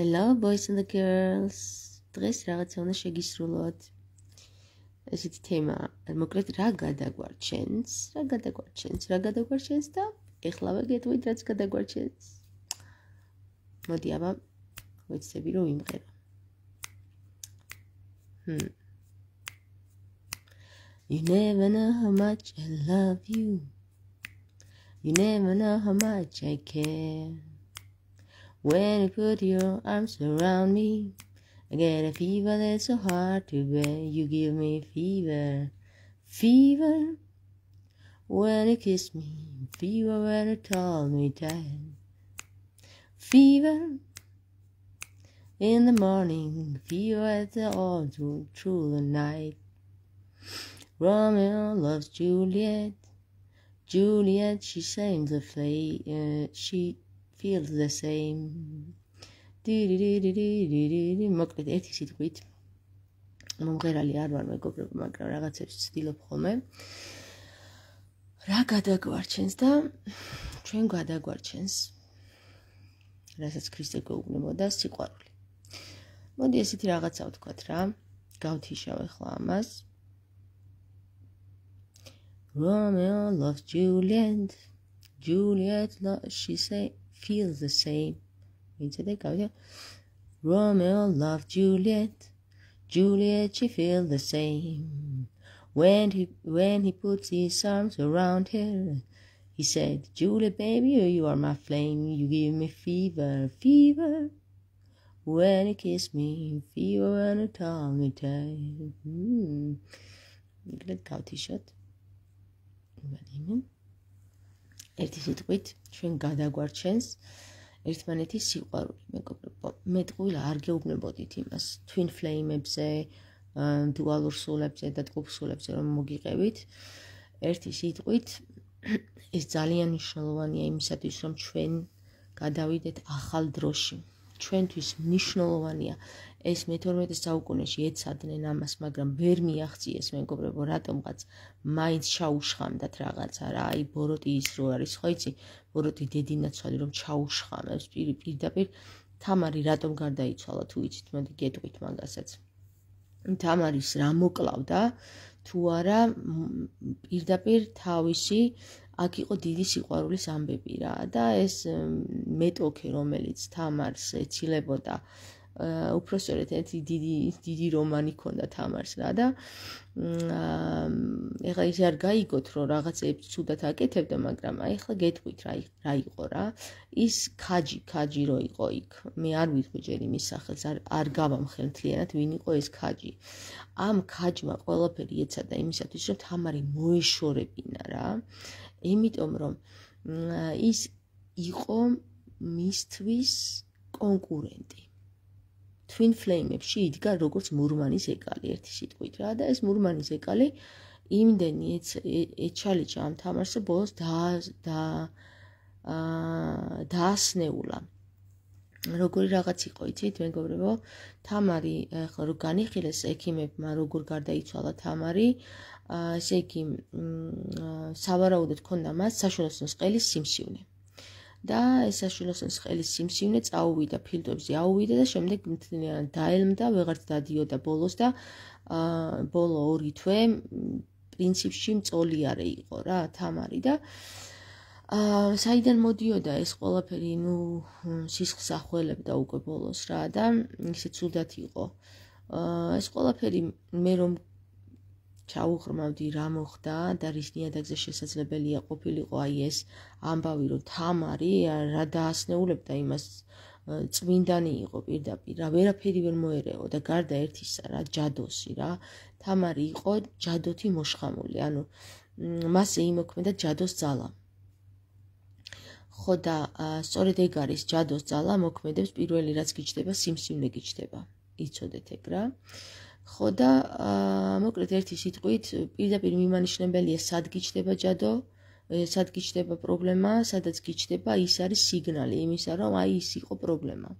Hello boys and girls. დღეს რაღაცა უნდა შეგისრულოთ. ესეთი თემა, მოკლედ რა გადაგვარჩენს? რა გადაგვარჩენს? რა გადაგვარჩენს და ეხლავე გეტყვით რაც გადაგვარჩენს. მოდი აბა, ვეცდები რომ იმღერო. Hmm. You never know how much I love you. You never know how much I care. When you put your arms around me, I get a fever that's so hard to bear. You give me fever, fever. When you kiss me, fever when you hold me tight. Fever in the morning, fever at the all through, through the night. Romeo loves Juliet. Juliet, she sings a play. Uh, she feel the same დიდიდიდიდიდი მოკლედ ერთი სიტყვით მომღერალი არ ვარ მეგობრებო მაგრამ რაღაცებს ვცდილობ ხოლმე რა გადაგვარჩენს და ჩვენ გადაგვარჩენს რასაც ქრისტე გეუბნებოდა სიყვარული მოდი ესეთი რაღაცა ვთქვათ რა გავთიშავ ახლა ამას Romeo loves Juliet Juliet loves she say feels the same. Into the goes, Romeo loved Juliet. Juliet, she feels the same. When he when he puts his arms around her, he said, Juliet, baby, you are my flame. You give me fever, fever. When you kiss me, fever when you tell me time. Mm. Look at that cow t-shirt. What do you mean? ერთი სიტყვით ჩვენ გადაგვარჩენს ერთმანეთის სიყვარული მეგობრებო მე თქვი არ გეუბნებოდით იმას twin flame-ებზე dualur soul-ებზე და group soul-ებზე რომ მოგიყევით ერთი სიტყვით ეს ძალიან მნიშვნელოვანია იმისათვის რომ ჩვენ გადავიდეთ ახალ დროში ჩვენთვის მნიშვნელოვანია ეს მე-12 საუკუნეში ეცადნენ ამას, მაგრამ ვერ მიაღწიეს მეგობრებო, რატომღაც მაინც ჩაუშხამდათ რაღაცა რა, აი ბოროტის რო არის, ხო იცი? ბოროტი დედინაცვალი რომ ჩაუშხამებს პირი პირდაპირ თამარი რატომ გარდაიცვალა, თუ იცით, მოდი გეტყვით მაგასაც. თამარის რა მოკლავდა? თუ არა პირდაპირ თავისი აქ იყო დიდი სიყვარულის ამბები რა და ეს მეტოქე რომელიც თამარს ეცილებოდა უფრო სწორედ ერთი დიდი დიდი რომანი ჰქონდა თამარს რა და ეხლა ისე არ გაიგოთ რომ რაღაცეებს ცუდად აკეთებდა მაგრამ აი ეხლა გეტყვით რა რა იყო რა ის ქაჯი ქაჯი რო იყო იქ მე არ ვიტყვი ჯერ იმის სახელს არ არ გავამხელ მთლიანად ვინ იყო ეს ქაჯი ამ ქაჯმა ყველაფერი ეცადა იმისათვის რომ თამარი მოეშორებინა რა იმიტომ რომ ის იყო მისთვის კონკურენტი twin flame-ებში იდგა როგორც მურმანის ეკალი ერთი სიტყვით რა და ეს მურმანის ეკალი იმდენი ეჩალიჭა ამ თამაშზე ბოლოს და და აა დაასნეულა როგორი რაღაც იყო, იცით, მეგობრებო? თამარი, ახლა რო განიხილეს ექიმებმა, როგორ გარდაიცვალა თამარი, აა ესე იგი, მ სავარაუდოდ ქონდა მას საშულოსნოს ყელის სიმსივნე. და ეს საშულოსნოს ყელის სიმსივნე წაუვიდა ფილტვებზე, აუვიდა და შემდეგ მთლიანად დაელმდა, ვეღარც დადიოდა ბოლოს და აა ბოლო ორი თვე პრინციპში მწოლიარე იყო რა თამარი და აა აა საიდან მოდიოდა ეს ყველაფერი, ნუ სისხლს ახველებდა უკვე ბოლოს რა და ისე ცუდათ იყო. აა ეს ყველაფერი მე რომ ჩაუღრმავდი რა მოხდა და რის ნიადაგზე შესაძლებელია ყოფილიყო აი ეს ამბავი რომ თამარი რა დაასნეულებდა იმას წმინდანი იყო პირდაპირ რა ვერაფერი ვერ მოერეო და გარდა ერთისა რა ჯადოსი რა თამარი იყო ჯადოთი მოშხამული ანუ მასე იმოქმედა ჯადოს ძალა ხო და სწორედ ეგ არის ჯადოს ძალა მოქმედებს პირველი რაც გიჩდება სიმსივნე გიჩდება იცოდეთ ეგ რა ხო და მოკლედ ერთი სიტყვით პირდაპირ მიმანიშნებელია სად გიჩდება ჯადო სად გიჩდება პრობლემა სადაც გიჩდება ის არის სიგნალი იმისა რომ აი ის იყო პრობლემა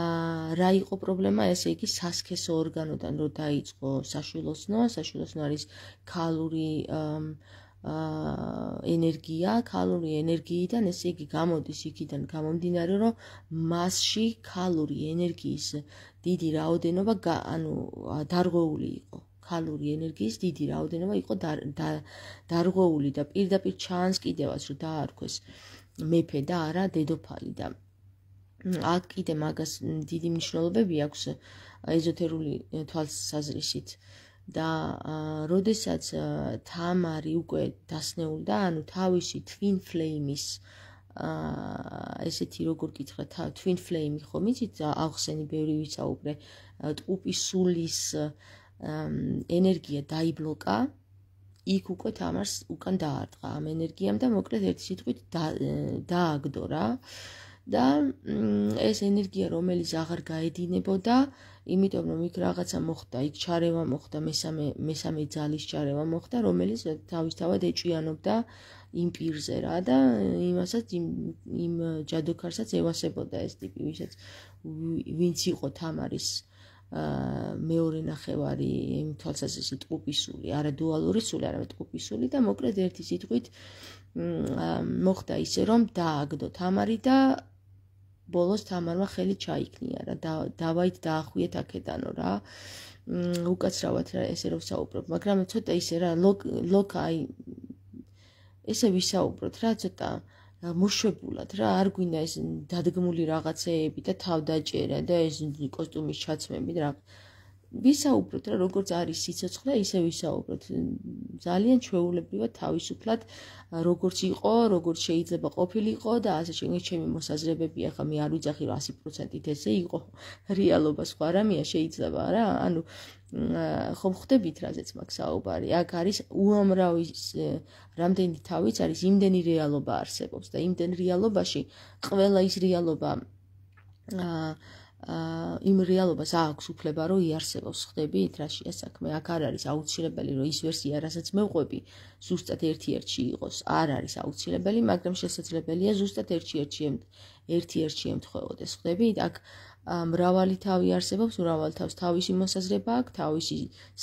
აა რა იყო პრობლემა ესე იგი სასქესო ორგანოდან რო დაიწყო საშილოსნო საშილოსნო არის ქალური აა ენერგია, ქალური ენერგიიდან, ესე იგი, გამოდის იქიდან, გამომდინარე, რომ მასში ქალური ენერგიის დიდი რაოდენობა, ანუ დარღვეული იყო. ქალური ენერგიის დიდი რაოდენობა იყო დარღვეული და პირდაპირ ჩანს კიდევაც, რომ დაარქვეს მეფე და არა დედოფალი და აქ კიდე მაგას დიდი მნიშვნელობები აქვს ეზოთერული თვალსაზრისით. აა და როდესაც თამარი უკვე დასნეულდა, ანუ თავისი twin flame-ის ესეთი როგორ გითხრა, twin flame-ი ხომ იცით, აღხსენი ბევრი ვიცაუბრე, ტყუპის სულის ენერგია დაიბლოკა. იქ უკვე თამარს უკან დაარტყა ამ ენერგიამ და მოკლედ ერთ სიტყვით დააგდო რა. და ეს ენერგია, რომელიც აღარ გაედინებოდა, აა იმიტომ რომ იქ რაღაცა მოხდა, იქ ჩარევა მოხდა, მესამე მესამე ძალის ჩარევა მოხდა, რომელიც თავისთავად ეჭიანობდა იმ პირზე რა და იმასაც იმ იმ ჯადოქარსაც ევასებოდა ეს ტიპი, ვისაც ვინც იყო თამარის აა მეორე ნახევარი იმ თვალსაზრისით ტკუპისული, არა დუალური სული, არა ტკუპისული და მოკლედ ერთი სიტყვით მოხდა ისე რომ დააგდო თამარი და ბოლოს თამარმა ხელი ჩაიქნია რა დავაით დაახვიეთ აქედანო რა უკაცრავად რა ესე რომ საუბრობ მაგრამ ცოტა ისე რა ლოკ აი ესე ვისაუბროთ რა ცოტა მოშვებულად რა არ გვინდა ეს დადგმული რაღაცეები და თავდაჭერა და ეს კოსტუმის ჩაცმები და რა ვისაუბროთ რა როგორც არის სიცოცხლე, ისე ვისაუბროთ. ძალიან ჩვეულებრივად თავისუფლად როგორც იყო, როგორც შეიძლება ყოფილიყო და ასე შემდეგ ჩემი მოსაზრებები ახლა მე არ ვიძახი 100%-ით ესე იყო რეალობა სხვა რამეა შეიძლება რა, ანუ ხო ხვდებით რაზეც მაქვს საუბარი. აქ არის უამრავი რამდენი თავიც არის, იმდენი რეალობა არსებობს და იმდენ რეალობაში ყველა ის რეალობა აა იმ რეალობას აქვს უფლება რომ იარსებოს ხდები ეთრაშია საქმე აქ არ არის აუცილებელი რომ ის ვერსია რასაც მე ვყვები ზუსტად ერთი ერთი იყოს არ არის აუცილებელი მაგრამ შესაძლებელია ზუსტად ერთი ერთი ერთი ერთი ემთხოვოდეს ხდები აქ მრავალი თავი არსებობს მრავალ თავს თავისი მოსაზრება აქვს თავისი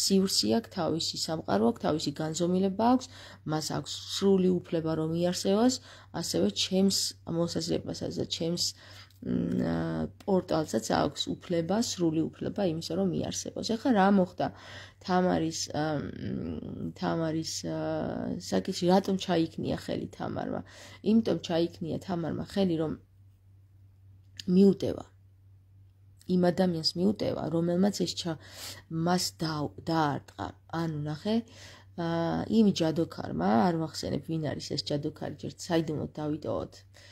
სივრცე აქვს თავისი სამყარო აქვს თავისი განზომილება აქვს მას აქვს სრული უფლება რომ იარსებოს ასევე ჩემს მოსაზრებასაც და ჩემს პორტალსაც აქვს უფლება, სრული უფლება იმისა, რომ მიარსებოს. ახლა რა მოხდა? თამარის თამარის საკითხი, რატომ ჩაიქნია ხელი თამარმა? იმიტომ ჩაიქნია თამარმა ხელი, რომ მიუტევა იმ ადამიანს მიუტევა, რომელმაც ეს მას დაარტყა. ანუ ნახე, აი იმ ჯადოქარმა, არ ვახსენებ ვინ არის ეს ჯადოქარი, ჯერ საიდუმლოდ დავიტოვოთ. აა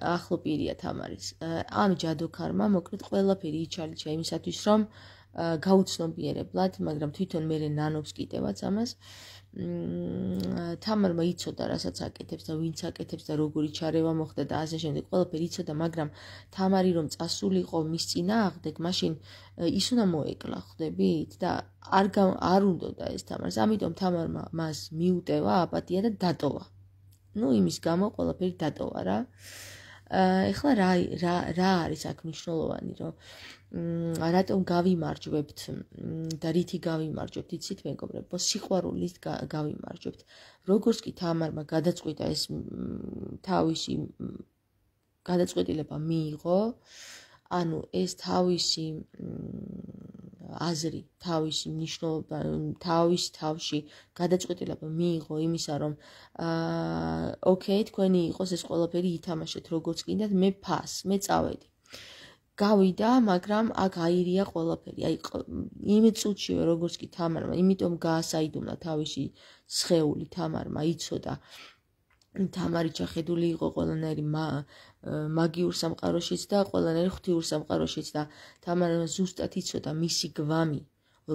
ახლო პირია თამარის. ამ ჯადოქარმა მოკლედ ყველაფერი იჩალიჩა იმისათვის, რომ გაუცნობიერებლად, მაგრამ თვითონ მერე ნანობს კიდევაც ამას. თამარმა იცოდა, რასაც აკეთებს და ვინც აკეთებს და როგორი ჩარევა მოხდა და ასე შემდეგ, ყველაფერი იცოდა, მაგრამ თამარი რომ წასულიყო მის წინა აღდეგ, მაშინ ის უნდა მოეკლა, ხვდებით? და არ არ უნდა ეს თამარს. ამიტომ თამარმა მას მიუტევა აპატია და დატოვა. ну имис გამო ყველაფერი დატოვა რა. აა ეხლა რა რა რა არის აქ მნიშვნელოვანი რომ რატომ გავიმარჯვებთ და რითი გავიმარჯვებთ იცით მეგობრებო სიყვარულით გავიმარჯვებთ როგორც კი თამარმა გადაწყვიტა ეს თავისი გადაწყვეტილება მიიღო ანუ ეს თავისი აზრი თავის მნიშვნელობა თავის თავში გადაწყვეტილება მიიღო იმისა რომ აა ოკეი თქვენი იყოს ეს ყველაფერი ითამაშეთ როგორც კიდე მე ფას მე წავედი გავიდა მაგრამ აქ აირია ყველაფერი აი იმ წუთშივე როგორც კი თამარმა იმიტომ გაასაიდუმლა თავისი სხეული თამარმა იცოდა თამარი ჩახედული იყო ყველანაირი მაგიურ სამყაროშიც და ყველანაირ ღვთიურ სამყაროშიც და თამარ ზუსტად იცოდა მისი გვამი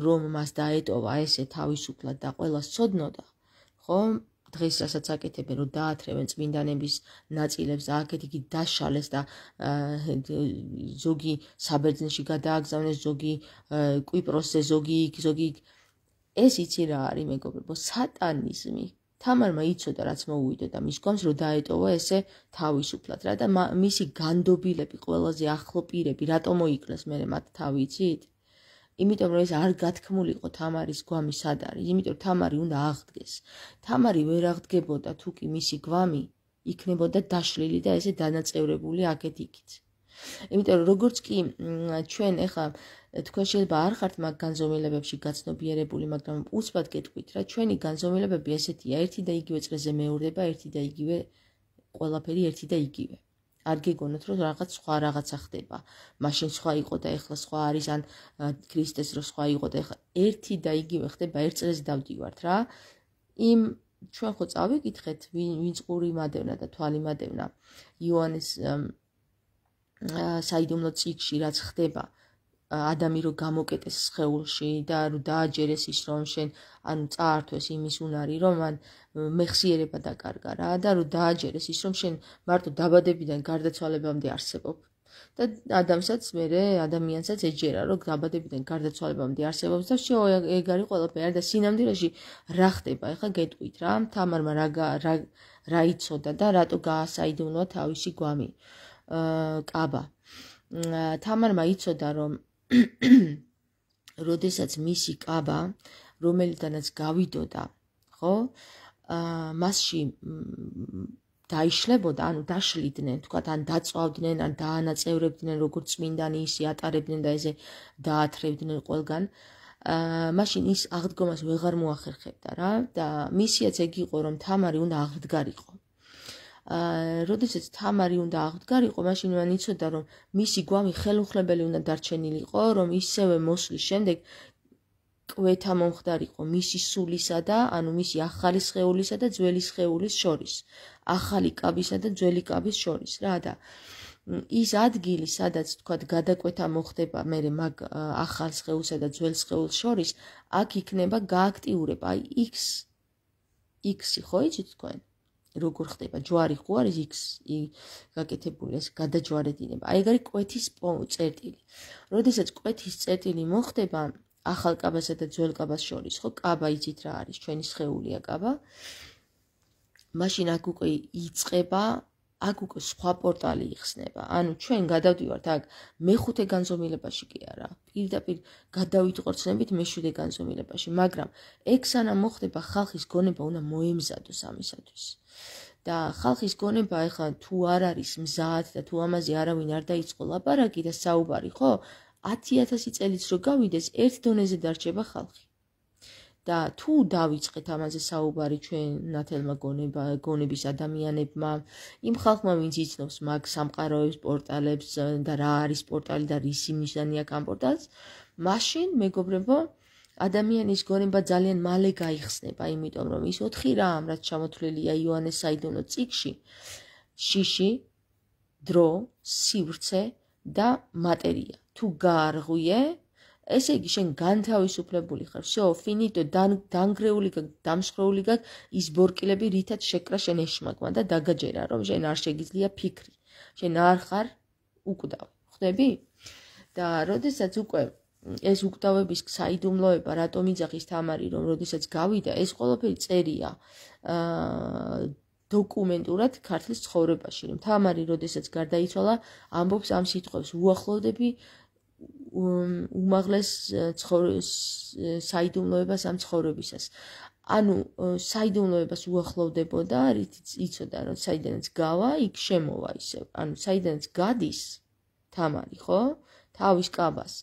რომ მას დაეტოვა ესე თავისუფლად და ყოველას ცოდნოდა ხო დღესასაც აკეთებენ რომ დაათრევენ წმინდანების ნაწილებს და აქეთ იგი დაშალეს და ზოგი საბერძნეთში გადააგზავნეს ზოგი კვიპროსზე ზოგი იქ ზოგი ეს იცი რა არის მეგობრებო სატანიზმი თამარმა იცოდა რაც მოუვიდა და მის გვამს რომ დაეტოვა ესე თავისუფლად რა და მისი განდობილები ყველაზე ახლო პირები რატომ მოიკლეს მე მათ თავიცით იმიტომ რომ ეს არ გათქმულიყო თამარის გვამი სად არის იმიტომ თამარი უნდა აღდგეს თამარი ვერ აღდგებოდა თუკი მისი გვამი იქნებოდა დაშლილი და ესე დანაწევრებული აგეთ იქით იმიტომ როგორც კი ჩვენ ეხა თქვენ შეიძლება არ ხართ მაგ განზომილებებში გაცნობიერებული, მაგრამ უცბად გეტყვით, რა ჩვენი განზომილებები ესეთია, ერთი და იგივე წრეზე მეორდება, ერთი და იგივე ყველაფერი ერთი და იგივე. არ გეკონოთ რომ რაღაც სხვა რაღაცა ხდება. მაშინ სხვა იყო და ეხლა სხვა არის, ან ქრისტეს რო სხვა იყო და ეხლა ერთი და იგივე ხდება, ერთ წრეზე დავდივართ რა. იმ ჩვენ ხო წავიკითხეთ, ვინ წური მადევნა და თვალი მადევნა. იოანეს აა საიდუმლო ციკში რაც ხდება. აა ადამი რო გამოკეტეს შეულში და რო დააჯერეს ის რომ შენ ან წაართვეს იმის უნარი რომ ან მეხსიერება დაკარგა რა და რო დააჯერეს ის რომ შენ მარტო დაბადებიდან გარდაცვალებამდე არსებობ და ადამიანსაც მე რე ადამიანსაც ეჯერა რომ დაბადებიდან გარდაცვალებამდე არსებობს და შე ეგ არის ყველაფერი და სინამდვილეში რა ხდება ეხა გეტყვით რა თამარმა რა რა რა იცოდა და რატო გაასაიდუნა თავისი გვამი აა კაბა თამარმა იცოდა რომ როდესაც მისი კაბა, რომელიდანაც გავიდოდა, ხო? აა მასში დაიშლებოდა, ანუ დაშლიდნენ, თქვათ, ან დაწვავდნენ, ან დაანაწევრებდნენ როგორც წმინდანი ისე ატარებდნენ და ესე დაათრევდნენ ყველგან. აა მაშინ ის აღდგომას ვეღარ მოახერხებდა რა და მისიაც ეგ იყო რომ თამარი უნდა აღდგარიყო. როდესაც თამარი უნდა აღდგარიყო, მაშინ მან იცოდა, რომ მისი გვამი ხელუხლებელი უნდა დარჩენილიყო, რომ ისევე მოსვლის შემდეგ კვეთა მომხდარიყო მისი სულისა და ანუ მისი ახალი შეულისა და ძველი შეულის შორის, ახალი კაბისა და ძველი კაბის შორის, რა და ის ადგილი, სადაც თქვა გადაკვეთა მოხდება მერე მაგ ახალ შეულსა და ძველ შეულს შორის, აქ იქნება გააქტიურება, აი X X-ი ხო იცით თქვენ? როგორ ხდება ჯვარი ხო არის x გაკეთებული ეს გადაჯვარედინება აი ეგ არის კვეთის წერტილი როდესაც კვეთის წერტილი მოხდება ახალ კაბასა და ძველ კაბას შორის ხო კაბა იცით რა არის ჩვენი შეეულია კაბა მაშინ აქ უკვე იწება აქ უკვე სხვა პორტალი იხსნება. ანუ ჩვენ გადავდივართ აქ მეხუთე განზომილებაში კი არა. პირდაპირ გადავითყორცნებით მეშვიდე განზომილებაში, მაგრამ ეგ სანამ მოხდება ხალხის გონება უნდა მოემზადოს ამისათვის. და ხალხის გონება ეხლა თუ არ არის მზად და თუ ამაზე არავინ არ დაიწყო ლაპარაკი და საუბარი, ხო? 10000 წელიც რო გავიდეს, ერთ დონეზე დარჩება ხალხი. და თუ დაიწყეთ ამაზე საუბარი ჩვენ ნათელმა გონება გონების ადამიანებმა იმ ხალხმა ვინც იცნობს მაგ სამყაროებს პორტალებს და რა არის პორტალი და რისი ნიშანია კან პორტალს მაშინ მეგობრებო ადამიანის გონება ძალიან მალე გაიხსნება იმიტომ რომ ის 4 რამ რაც ჩამოთვლილია იოანეს საიდუმლო წიგში შიში დრო სივრცე და მატერია თუ გაარღვიე ესე იგი შენ განთავისუფლებული ხარ всё ფინიტო დანგრეული დამსხრეული გაგ ის ბორკილები რითაც შეკრა შენ ეშმაკმა და დაგაჯერა რომ შენ არ შეგიძლია ფიქრი შენ არ ხარ უკდავ ხდები და როდესაც უკვე ეს უკდავების საიდუმლოება რატომ იძახის თამარი რომ როდესაც გავიდა ეს ყველაფერი წერია აა დოკუმენტურად ქართლის ცხოვრებაში რომ თამარი როდესაც გარდაიცვალა ამბობს ამ სიტყვებს უახლოვდები უმაღლეს ცხოვრების საიდუმლოებას ამ ცხოვრებისას. ანუ საიდუმლოებას უახლოვდებოდა, რითიც იცოდა, რომ საიდანაც გავა, იქ შემოვა ისე. ანუ საიდანაც გადის თამარი, ხო? თავის კაბას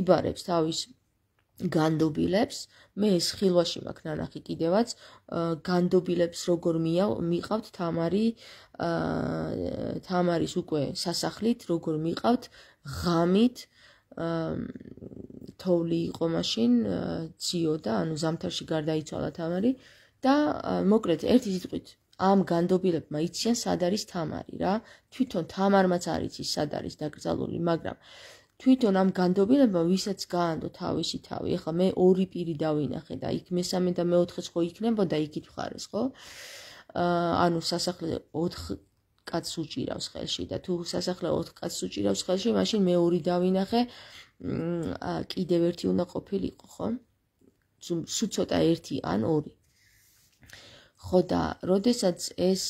იბარებს თავის განდობილებს, მე ეს ხილვაში მაქვს ნანახი კიდევაც, განდობილებს როგორ მიყავთ თამარი, აა თამარის უკვე სასახლით როგორ მიყავთ ღამით, აა თოვლი იყო მაშინ, ციოდა, ანუ ზამთარში გარდაიცვალა თამარი და მოკლედ ერთი სიტყვით ამ განდობილებმა იციან სად არის თამარი რა. თვითონ თამარმაც არ იცი სად არის დაკრძალული, მაგრამ თვითონ ამ განდობილებმა ვისაც გაანდო თავისი თავი, ხა მე ორი პირი დავინახე და იქ მესამე და მეოთხეც ხო იქნებოდა იქით ხარეს ხო? აა ანუ სასახლე კაცს უჭირავს ხელში და თუ სასახლე 4 კაცს უჭირავს ხელში, მაშინ მე ორი დავინახე. მ კიდევ ერთი უნდა ყოფილიყო, ხო? სულ ცოტა ერთი ან ორი. ხო და, როდესაც ეს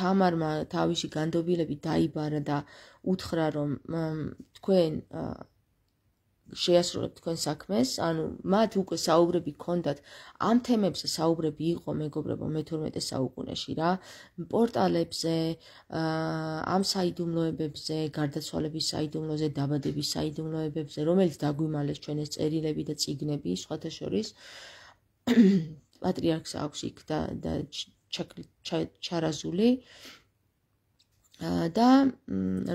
თამარმა თავისი განდობილები დაიბარა და უთხრა რომ თქვენ შეასრულებთ თქვენ საქმეს, ანუ მათ უკვე საუბრები ქონდათ ამ თემებზე საუბრები იყო მეგობრებო მე-12 საუკუნეში რა, პორტალებზე, ამ საიდუმლოებებზე, გარდაცვალების საიდუმლოზე, დაბადების საიდუმლოებებზე, რომელიც დაგვიმალეს ჩვენ ეს წერილები და წიგნები, სხვათა შორის პატრიარქს აქვს იქ და ჩარაზული და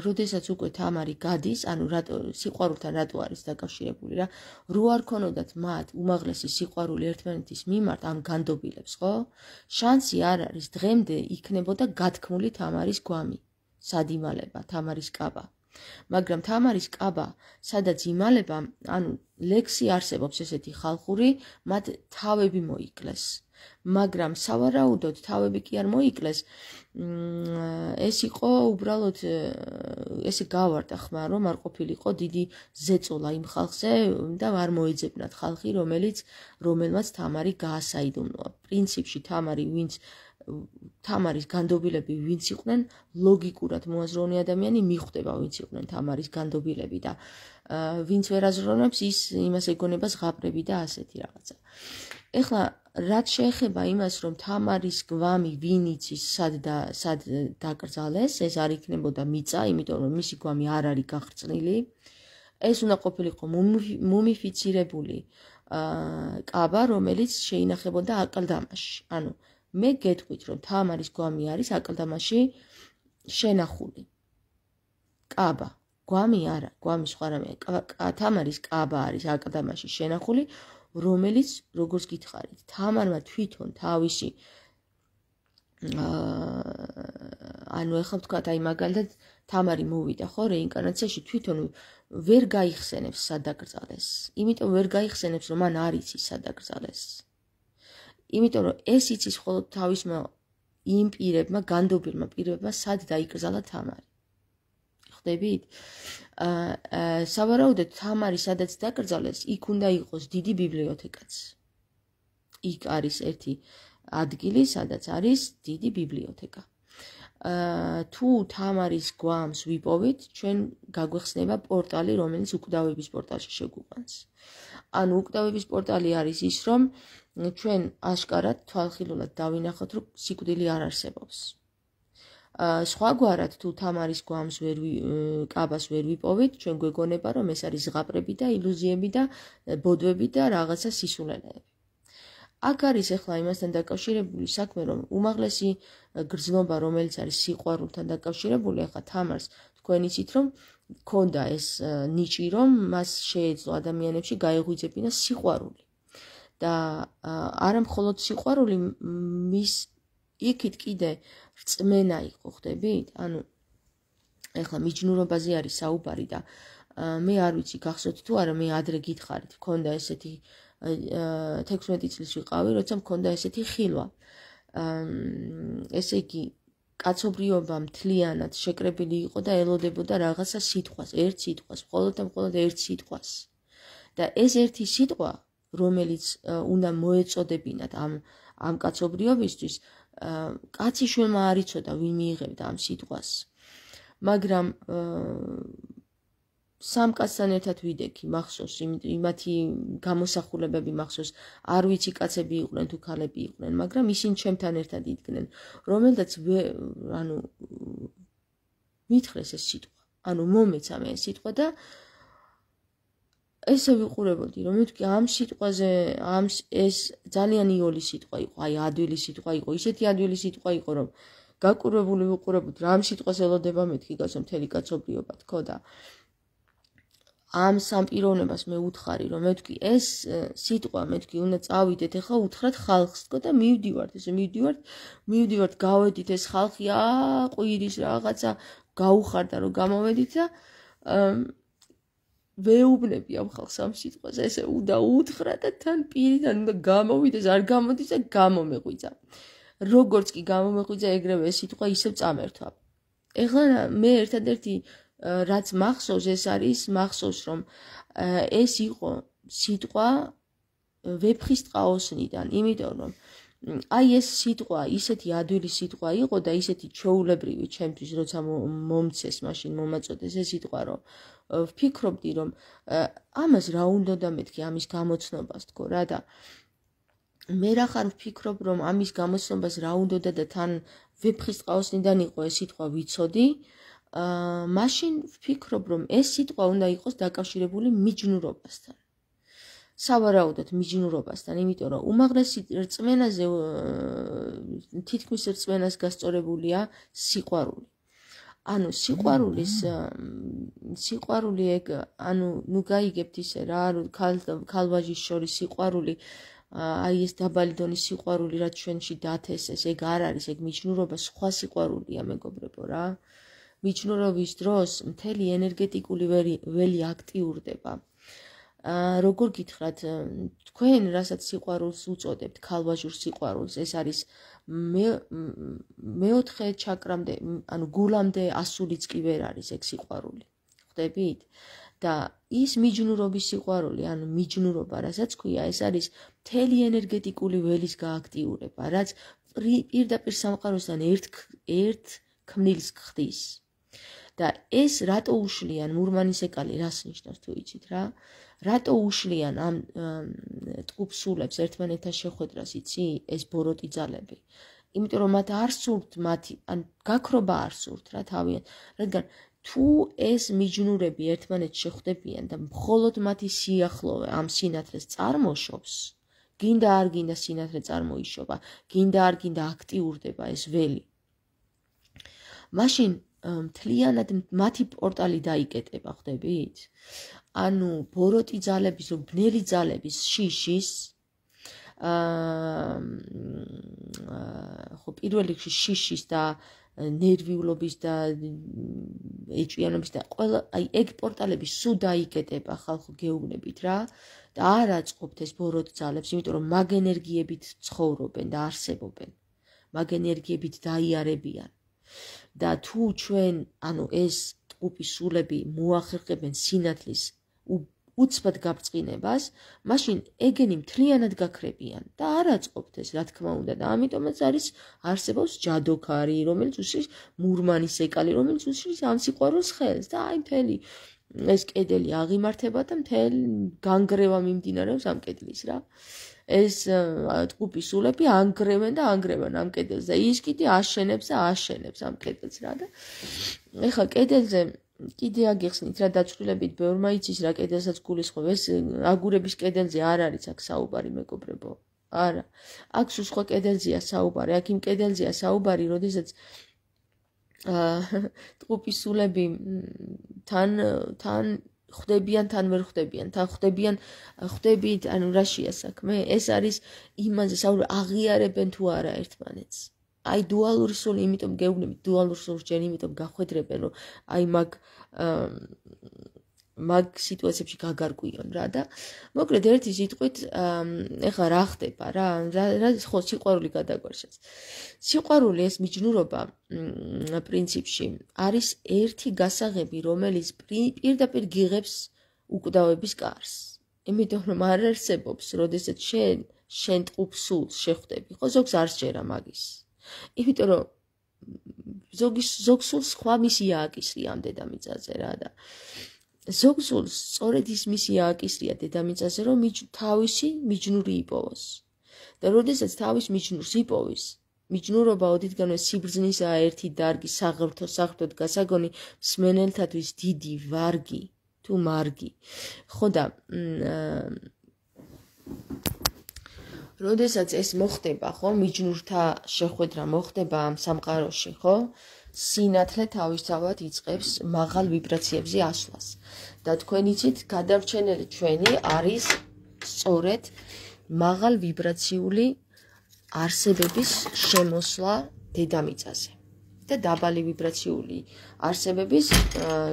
როდესაც უკვე თამარი გადის, ანუ რატო სიყვარულთან რატო არის დაკავშირებული რა? რო არ ქონოდათ მათ უმაღლესი სიყვარული ერთმანეთის მიმართ ამ განდობილებს, ხო? შანსი არ არის დღემდე იქნებოდა გათქმული თამარის გვამი, სადიმალება, თამარის კაბა. მაგრამ თამარის კაბა, სადაც იმალება, ანუ ლექსი არსებობს ესეთი ხალხური, მათ თავები მოიკლეს. მაგრამ სავარაუდოდ თავები კი არ მოიკლეს ეს იყო უბრალოდ ესე გავარდა ხმა რომ არ ყოფილიყო დიდი ზეწოლა იმ ხალხზე და არ მოეძებნათ ხალხი რომელიც რომელმაც თამარი გაასაიდუმლოა პრინციპში თამარი ვინც თამარის განდობილები ვინც იყვნენ ლოგიკურად მოაზროვნე ადამიანი მიხვდება ვინც იყვნენ თამარის განდობილები და ვინც ვერ აზროვნებს ის იმას ეგონება ზღაპრები და ასეთი რაღაცა ეხლა რაც შეეხება იმას, რომ თამარის გვამი ვინიცის სად და სად დაკრძალეს, ეს არ იქნებოდა მიწა, იმიტომ რომ მისი გვამი არ არის გახრწნილი. ეს უნდა ყოფილიყო მუმიფიცირებული აა კაბა, რომელიც შეინახებოდა აკლდამაში. ანუ მე გეტყვით, რომ თამარის გვამი არის აკლდამაში შენახული. კაბა, გვამი არა, გვამი სხვა რამეა. თამარის კაბა არის აკლდამაში შენახული. რომელიც როგორც გითხარით, თამარმა თვითონ თავისი აა ანუ ახლა თქვა თაი მაგალითად თამარი მოვიდა ხო რეინკარნაციაში თვითონ ვერ გაიხსენებს სადაგრძალეს. იმიტომ ვერ გაიხსენებს რომ მან არ იცის სადაგრძალეს. იმიტომ რომ ეს იცის ხოლმე თავისმა იმპირებმა, განდობილმა პირებმა სად დაიკრძალა თამარი. ხდებით? აა სავარაუდოდ თამარი სადაც დაკრძალეს, იქ უნდა იყოს დიდი ბიბლიოთეკაც. იქ არის ერთი ადგილი, სადაც არის დიდი ბიბლიოთეკა. აა თუ თამარის გვამს ვიპოვით, ჩვენ გაგვეხსნება პორტალი, რომელიც უკდავების პორტალში შეგვიყვანს. ანუ უკდავების პორტალი არის ის, რომ ჩვენ აშკარად თვალხილულად დავინახოთ, რომ სიკვდილი არ არსებობს. სხვაგვარად თუ თამარის გვამს ვერ კაბას ვერ ვიპოვით, ჩვენ გვეგონება, რომ ეს არის ზღაპრები და ილუზიები და ბოდვები და რაღაცა სისულელეები. აქ არის ახლა იმასთან დაკავშირებული საქმე, რომ უმაღლესი გრძნობა, რომელიც არის სიყვარულთან დაკავშირებული, ახლა თამარს თქვენ იცით, რომ ქონდა ეს ნიჭი, რომ მას შეეძლო ადამიანებში გაეღვიძებინა სიყვარული. და არა მხოლოდ სიყვარული მის იქით კიდე რწმენა იყო, ხდებით? ანუ ეხლა მიჯნურობაზე არის საუბარი და მე არ ვიცი, გახსოვთ თუ არა, მე ადრე გითხარით, მქონდა ესეთი 16 წლის ვიყავი, როცა მქონდა ესეთი ხილვა. ესე იგი, კაცობრიობა მთლიანად შეკრებილი იყო და ელოდებოდა რაღაცა სიტყვას, ერთ სიტყვას, მხოლოდ და მხოლოდ ერთ სიტყვას. და ეს ერთი სიტყვა, რომელიც უნდა მოეწოდებინათ ამ ამ კაცობრიობისთვის, კაცი შულმა არ იცოდა ვინ მიიღებდა ამ სიტყვას მაგრამ სამ კაცთან ერთად ვიდექი მახსოვს იმათი გამოსახულებები მახსოვს არ ვიცი კაცები იყვნენ თუ ქალები იყვნენ მაგრამ ისინი ჩემთან ერთად იდგნენ რომელთაც ანუ მითხრეს ეს სიტყვა ანუ მომეცამე ეს სიტყვა და აა ესე ვიყურებოდი რომ მეთქი ამ სიტყვაზე ამ ეს ძალიან იოლი სიტყვა იყო აი ადვილი სიტყვა იყო ისეთი ადვილი სიტყვა იყო რომ გაკურებული ვიყურებოდი რომ ამ სიტყვას ელოდება მეთქი გასო მთელი კაცობრიობა თქო და ამ სამპიროვნებას მე უთხარი რომ მეთქი ეს სიტყვა მეთქი უნდა წავიდეთ ახლა უთხრათ ხალხს თქო და მივდივართ ესე მივდივართ მივდივართ გავედით ეს ხალხი აა ყვირის რაღაცა გაუხარდა რომ გამოვედით და აა ვეუბნებიან ხალხს ამ სიტყვაზე, ესე უდა უთხრა და თან პირიდან უნდა გამოვიდეს, არ გამოდის და გამომეღვიძა. როგორც კი გამომეღვიძა, ეგრევე ეს სიტყვა ისევ წამერთვა. ეხლა მე ერთადერთი რაც მახსოვს, ეს არის მახსოვს, რომ ეს იყო სიტყვა ვეფხის ტყაოსნიდან, იმიტომ რომ აი ეს სიტყვა, ისეთი ადვილი სიტყვა იყო და ისეთი ჩაულებრივი ჩემთვის, როცა მომცეს, მაშინ მომაწოდეს ეს სიტყვა, რომ ვფიქრობდი რომ ამას რა უნდა დამეთქი ამის გამოცნობას თქო რა და მე რა ხარ ვფიქრობ რომ ამის გამოცნობას რა უნდა და თან ვეფხისტყაოსნიდან იყო ეს სიტყვა ვიცოდი აა მაშინ ვფიქრობ რომ ეს სიტყვა უნდა იყოს დაკავშირებული მიჯნურობასთან სავარაუდოდ მიჯნურობასთან იმიტომ რომ უმაღლესი რწმენაზე თითქმის რწმენას გასწორებულია სიყვარული ანუ სიყვარულის სიყვარული ეგ ანუ ნუ გაიგებთ ისე რა არ ქალბაჟის შორის სიყვარული აი ეს დაბალი დონის სიყვარული რაც ჩვენში დათესეს ეგ არ არის ეგ მიჩნურობა სხვა სიყვარულია მეგობრებო რა მიჩნურობის დროს მთელი ენერგეტიკული ველი აქტიურდება ა როგორ გითხრათ თქვენ რასაც სიყვარულს უწოდებთ ქალბაჟურ სიყვარულს ეს არის მე მეოთხე ჩაკრამდე, ანუ გულამდე ასულიც კი ვერ არის ეგ სიყვარული. ხვდებით? და ის მიჯნურობის სიყვარული, ანუ მიჯნურობა, რასაც ქვია, ეს არის მთელი ენერგეტიკული ველის გააქტიურება, რაც პირდაპირ სამყაროსთან ერთ ერთ ქმნილს ხდის. და ეს რატო უშლიან მურმანის ეკალი, რას ნიშნავს თუ იცით რა? აა რატო უშლიან ამ ტკუპსულებს ერთმანეთთან შეხვედრას იცი ეს ბოროტი ძალები იმიტომ რომ მათ არ სურთ მათი ან გაქრობა არ სურთ რა თავიან რადგან თუ ეს მიჯნურები ერთმანეთს შეხვდებიან და მხოლოდ მათი სიახლოვე ამ სინათლეს წარმოშობს გინდა არ გინდა სინათლე წარმოიშობა გინდა არ გინდა აქტიურდება ეს ველი მაშინ მთლიანად მათი პორტალი დაიკეტება ხდებით ანუ ბოროტი ძალების, რომ ბნელი ძალების შიშის აა ხო პირველ რიგში შიშის და ნერვიულობის და ეჭვიანობის და ყველა აი ეგ პორტალები სუ დაიკეტება ხალხო გეუბნებით რა და არაწყობთ ეს ბოროტ ძალებს, იმიტომ რომ მაგ ენერგიებით ცხოვრობენ და არსებობენ. მაგ ენერგიებით დაიარებიან. და თუ ჩვენ ანუ ეს ტყუპი სულები მოახერხებენ სინათლის უცბად გაბრწყინებას, მაშინ ეგენი მთლიანად გაქრებიან და არაწყობთ ეს, რა თქმა უნდა, და ამიტომაც არის არსებობს ჯადოქარი, რომელიც უშლის მურმანის ეკალი, რომელიც უშლის ამ სიყვარულს ხელს და აი მთელი ეს კედელი აღიმართება და მთელ განგრევა მიმდინარეობს ამ კედლის რა. ეს ტკუპისულები ანგრევენ და ანგრევენ ამ კედელზე. ის კიდე აშენებს და აშენებს ამ კედელს რა და ეხა კედელზე კიდე აგიხსნით რა დაჭრილებით ბევრმა იცის რა კედელსაც გულისხმობ ეს აგურების კედელზე არ არის აქ საუბარი მეგობრებო არა აქ სულ სხვა კედელზეა საუბარი აქ იმ კედელზეა საუბარი როდესაც აა ტყუპისულები თან თან ხვდებიან თან ვერ ხვდებიან თან ხვდებიან ხვდებით ანუ რა შეასაქმე ეს არის იმაზე საუბარი აღიარებენ თუ არა ერთმანეთს აი დუალური სული, იმიტომ გეუბნებით, დუალურ სულს ჯერ იმიტომ გახვედრებენ, რომ აი მაგ მაგ სიტუაციებში გაგარკვიონ რა და მოკლედ ერთი სიტყვით ეხლა რა ხდება რა რა ხო სიყვარული გადაგვარჩეს სიყვარული ეს მიჯნურობა პრინციპში არის ერთი გასაღები რომელიც პირდაპირ გიღებს უკვდავების კარს იმიტომ რომ არ არსებობს როდესაც შენ შენ ტყუპსულს შეხვდები ხო ზოგს არ შეერა მაგის იმიტომ რომ ზოგის ზოგსულ სხვა მისია აკისრია ამ დედამიწაზე რა და ზოგსულ სწორედ ის მისია აკისრია დედამიწაზე რომ თავისი მიჯნური იპოვოს და როდესაც თავის მიჯნურს იპოვის მიჯნურობა ოდითგანვე სიბრძნისა ერთი დარგი საღვთო საღვთოდ გასაგონი მსმენელთათვის დიდი ვარგი თუ მარგი ხო და როდესაც ეს მოხდება, ხო, მიჯნურთა შეხვედრა მოხდება ამ სამყაროში, ხო? სინათლე თავისთავად იწყებს მაღალ ვიბრაციებზე ასვლას. და თქვენ იცით, გადარჩენილი ჩვენი არის სწორედ მაღალ ვიბრაციული არსებების შემოსვლა დედამიწაზე და დაბალი ვიბრაციული არსებების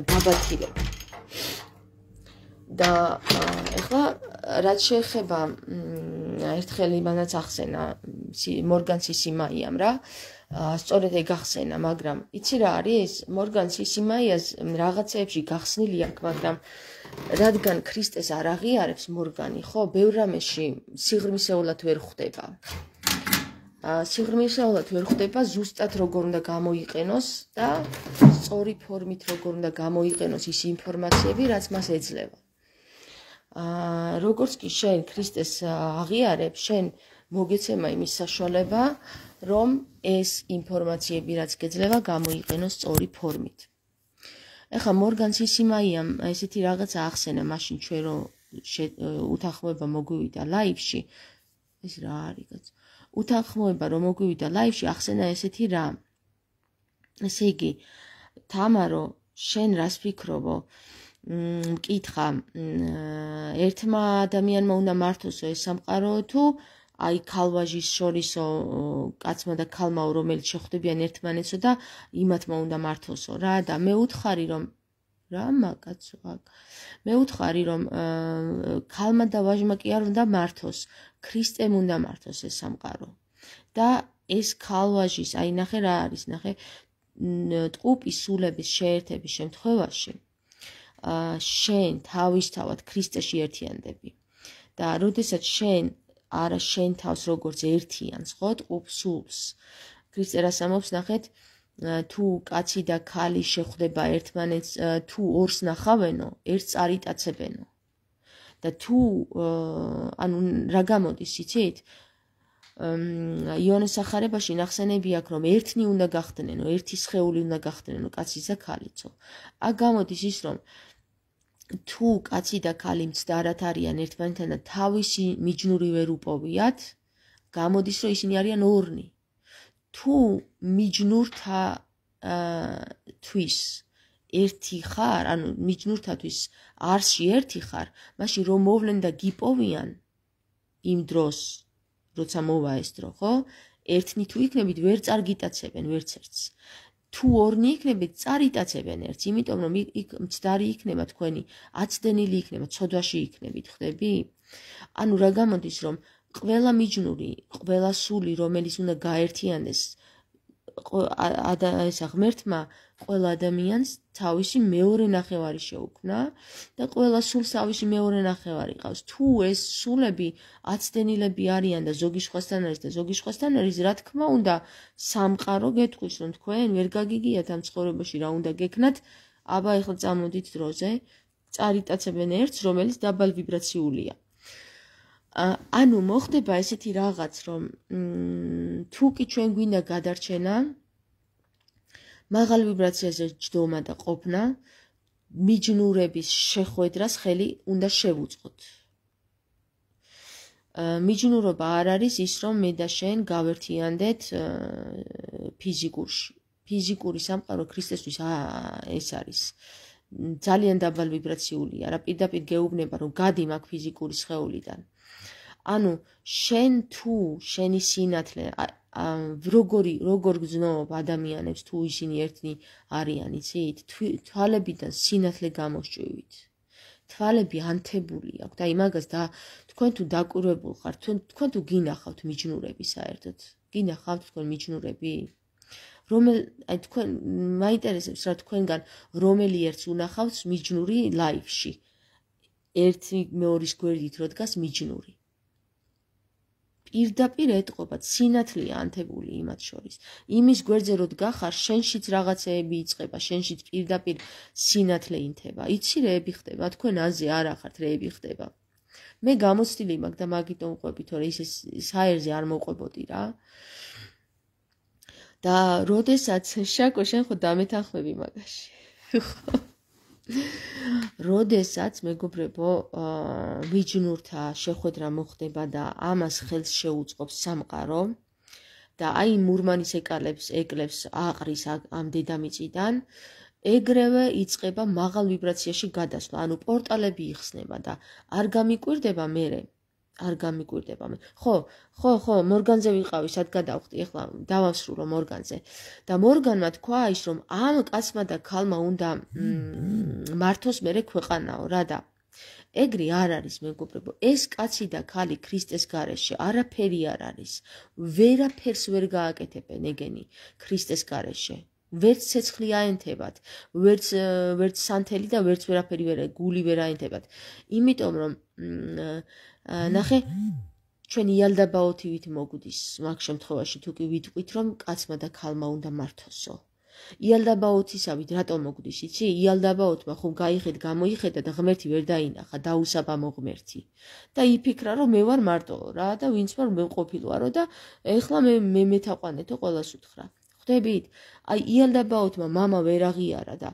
დაბადება. და ეხლა რაც შეეხება ერთხელ იმანაც ახსენა მორგანსი სიმაიამ რა სწორედ ეგ ახსენა მაგრამ იცი რა არის ეს მორგანსი სიმაიას რაღაცეებში გახსნილი აქვს მაგრამ რადგან ქრისტეს არ აღიარებს მორგანი ხო ბევრ ამეში სიღრმისეულად ვერ ხვდება სიღრმისეულად ვერ ხვდება ზუსტად როგორ უნდა გამოიყენოს და სწორი ფორმით როგორ უნდა გამოიყენოს ის ინფორმაციები რაც მას ეძლევა როგორც კი შენ ქრისტეს აღიარებ, შენ მოგეცემა იმის საშუალება, რომ ეს ინფორმაციები რაც გეძლევა გამოიყენოს სწორი ფორმით. ეხა მორგან სისიმაიამ ესეთი რაღაცა ახსენა მაშინ ჩვენ რომ უთანხმოება მოგვივიდა ლაივში ეს რა არის კაც უთანხმოება რომ მოგვივიდა ლაივში ახსენა ესეთი რამ ესე იგი თამარო შენ რას ფიქრობო აა მკითხა ერთმა ადამიანმა უნდა მართოს ეს სამყარო თუ აი ქალვაჟის შორისო კაცმა და ქალმაო რომელიც შეხვდებიან ერთმანეთსო და იმათმა უნდა მართოსო რა და მე უთხარი რომ რა მაკაცო აქ მე უთხარი რომ ქალმა და ვაჟმა კი არ უნდა მართოს ქრისტემ უნდა მართოს ეს სამყარო და ეს ქალვაჟის აი ნახე რა არის ნახე ტყუპის სულების შეერთების შემთხვევაში შენ თავისთავად ქრისტეში ერთიანდები. და როდესაც შენ არა შენ თავს როგორც ერთიანს ხოთ უფსულს. ქრისტე რას ამობს ნახეთ თუ კაცი და ქალი შეხვდება ერთმანეთს თუ ორს ნახავენო, ერთ წარიტაცებენო. და თუ ანუ რა გამოდის იცით? იონეს ახარებაში ნახსენები აქვს რომ ერთნი უნდა გახდნენო, ერთი შეეული უნდა გახდნენო კაცისა ქალისო. აქ გამოდის ის რომ თუ კაცი და ქალი მცდარად არიან ერთმანეთთან და თავისი მიჯნური ვერ უპოვიათ, გამოდის რომ ისინი არიან ორნი. თუ მიჯნურთა თვის ერთი ხარ, ანუ მიჯნურთათვის არსი ერთი ხარ, მაშინ რომ მოვლენ და გიპოვიან იმ დროს, როცა მოვა ეს დრო, ხო? ერთნი თუ იქნებით, ვერ წარგიტაცებენ ვერც ერთს. თუ ორნი იქნებით, წარიტაცებენ ერთს, იმიტომ რომ იქ მცდარი იქნება თქვენი, აცდენილი იქნება, ცოდვაში იქნებით, ხდები? ანუ რა გამოდის, რომ ყველა მიჯნური, ყველა სული, რომელიც უნდა გაერთიანდეს ადა ეს აღმერთმა, ყველა ადამიანს თავისი მეორე ნახევარი შეუკნა და ყველა სულს თავისი მეორე ნახევარი ყავს. თუ ეს სულები აცდენილები არიან და ზოგი სხვასთან არის და ზოგი სხვასთან არის, რა თქმა უნდა, სამყარო გეთქვის, რომ თქვენ ვერ გაგიგიათ ამ ცხოვრებაში რა უნდა გეკნათ. აბა ეხლა წამოდით დროზე. წარიტაცებენ ერთს, რომელიც დაბალ ვიბრაციულია. ანუ მოხდება ესეთი რაღაც, რომ თუ კი ჩვენ გვინდა გადარჩენა, მაღალ ვიბრაციაზე ჯდომა და ყოფნა მიჯნურების შეხwebdriverს ხელი უნდა შევუწყოთ. მიჯნურობა არ არის ის, რომ მე და შენ გავერთიანდეთ ფიზიკურში. ფიზიკური სამყარო ქრისტესთვის ეს არის. ძალიან დაბალ ვიბრაციულია, რა პირდაპირ გეუბნება, რომ გადი მაგ ფიზიკური სხეულიდან. ანუ შენ თუ შენი სინათლე როგორი როგორ გზნობ ადამიანებს თუ ისინი ერთნი არიან იცით თვალებიდან სინათლე გამოსჭივით თვალები ანთებული აქვს და იმაგას და თქვენ თუ დაკურებულ ხართ თქვენ თქვენ თუ გინახავთ მიჯნურები საერთოდ გინახავთ თქვენ მიჯნურები რომელ აი თქვენ მაინტერესებს რა თქვენგან რომელი ერთს უნახავს მიჯნური ლაიფში ერთი მეორის გვერდით როდგას მიჯნური პირდაპირ ეთყობა სინათლეა ანთებული იმათ შორის. იმის გვერდზე რო დგახარ, შენშიც რაღაცეები იწება, შენშიც პირდაპირ სინათლე ინთება. იცი რეები ხდება, თქვენ აზე არ ახართ რეები ხდება. მე გამოსtildeი მაგ და მაგიტომ ყვები, თორე ის საერთზე არ მოყვებოდი რა. და როდესაც შაკო შენ ხო დამეთანხმები მაგაში. ხო როდესაც მეგობრებო ვიჯნურთა შეხვედრა მოხდება და ამას ხელს შეუწყობს სამყარო და აი მურმანის ეკალებს ეკლებს აყრის ამ დედამიწიდან ეგრევე იწება მაღალ ვიბრაციაში გადასვლა ანუ პორტალები იხსნება და არ გამიკვირდება მე არ გამიკვირდება მე. ხო, ხო, ხო, მორგანზე ვიყავი, სად გადავხდი? ეხლა დავასრულო მორგანზე. და მორგანმა თქვა ის, რომ ამ კაცმა და ქალმა უნდა მართოს მე ქვეყანაო, რა და ეგრე არ არის მეგობრებო, ეს კაცი და ქალი ქრისტეს გარეშე არაფერი არ არის. ვერაფერს ვერ გააკეთებენ ეგენი ქრისტეს გარეშე. ვერც ცეცხლი აენთებათ, ვერც ვერც სანთელი და ვერც ვერაფერი ვერ გული ვერ აენთებათ. იმიტომ რომ ნახე ჩვენ იალდაბაოთივით მოგვდის მაგ შემთხვევაში თუ კი ვიტყვით რომ კაცმა და ქალმა უნდა მართოსო იალდაბაოთისავით რატომ მოგვდის იცი იალდაბაოთმა ხომ გაიხედ გამოიხედა და ღმერთი ვერ დაინახა დაუსაბა მოღმერთი და იფიქრა რომ მე ვარ მარტო რა და ვინც ვარ მე ყოფილიყარო და ეხლა მე მე მეთაყვანეთო ყოველას უთხრა ხვდებით აი იალდაბაოთმა мама ვერ აღიარა და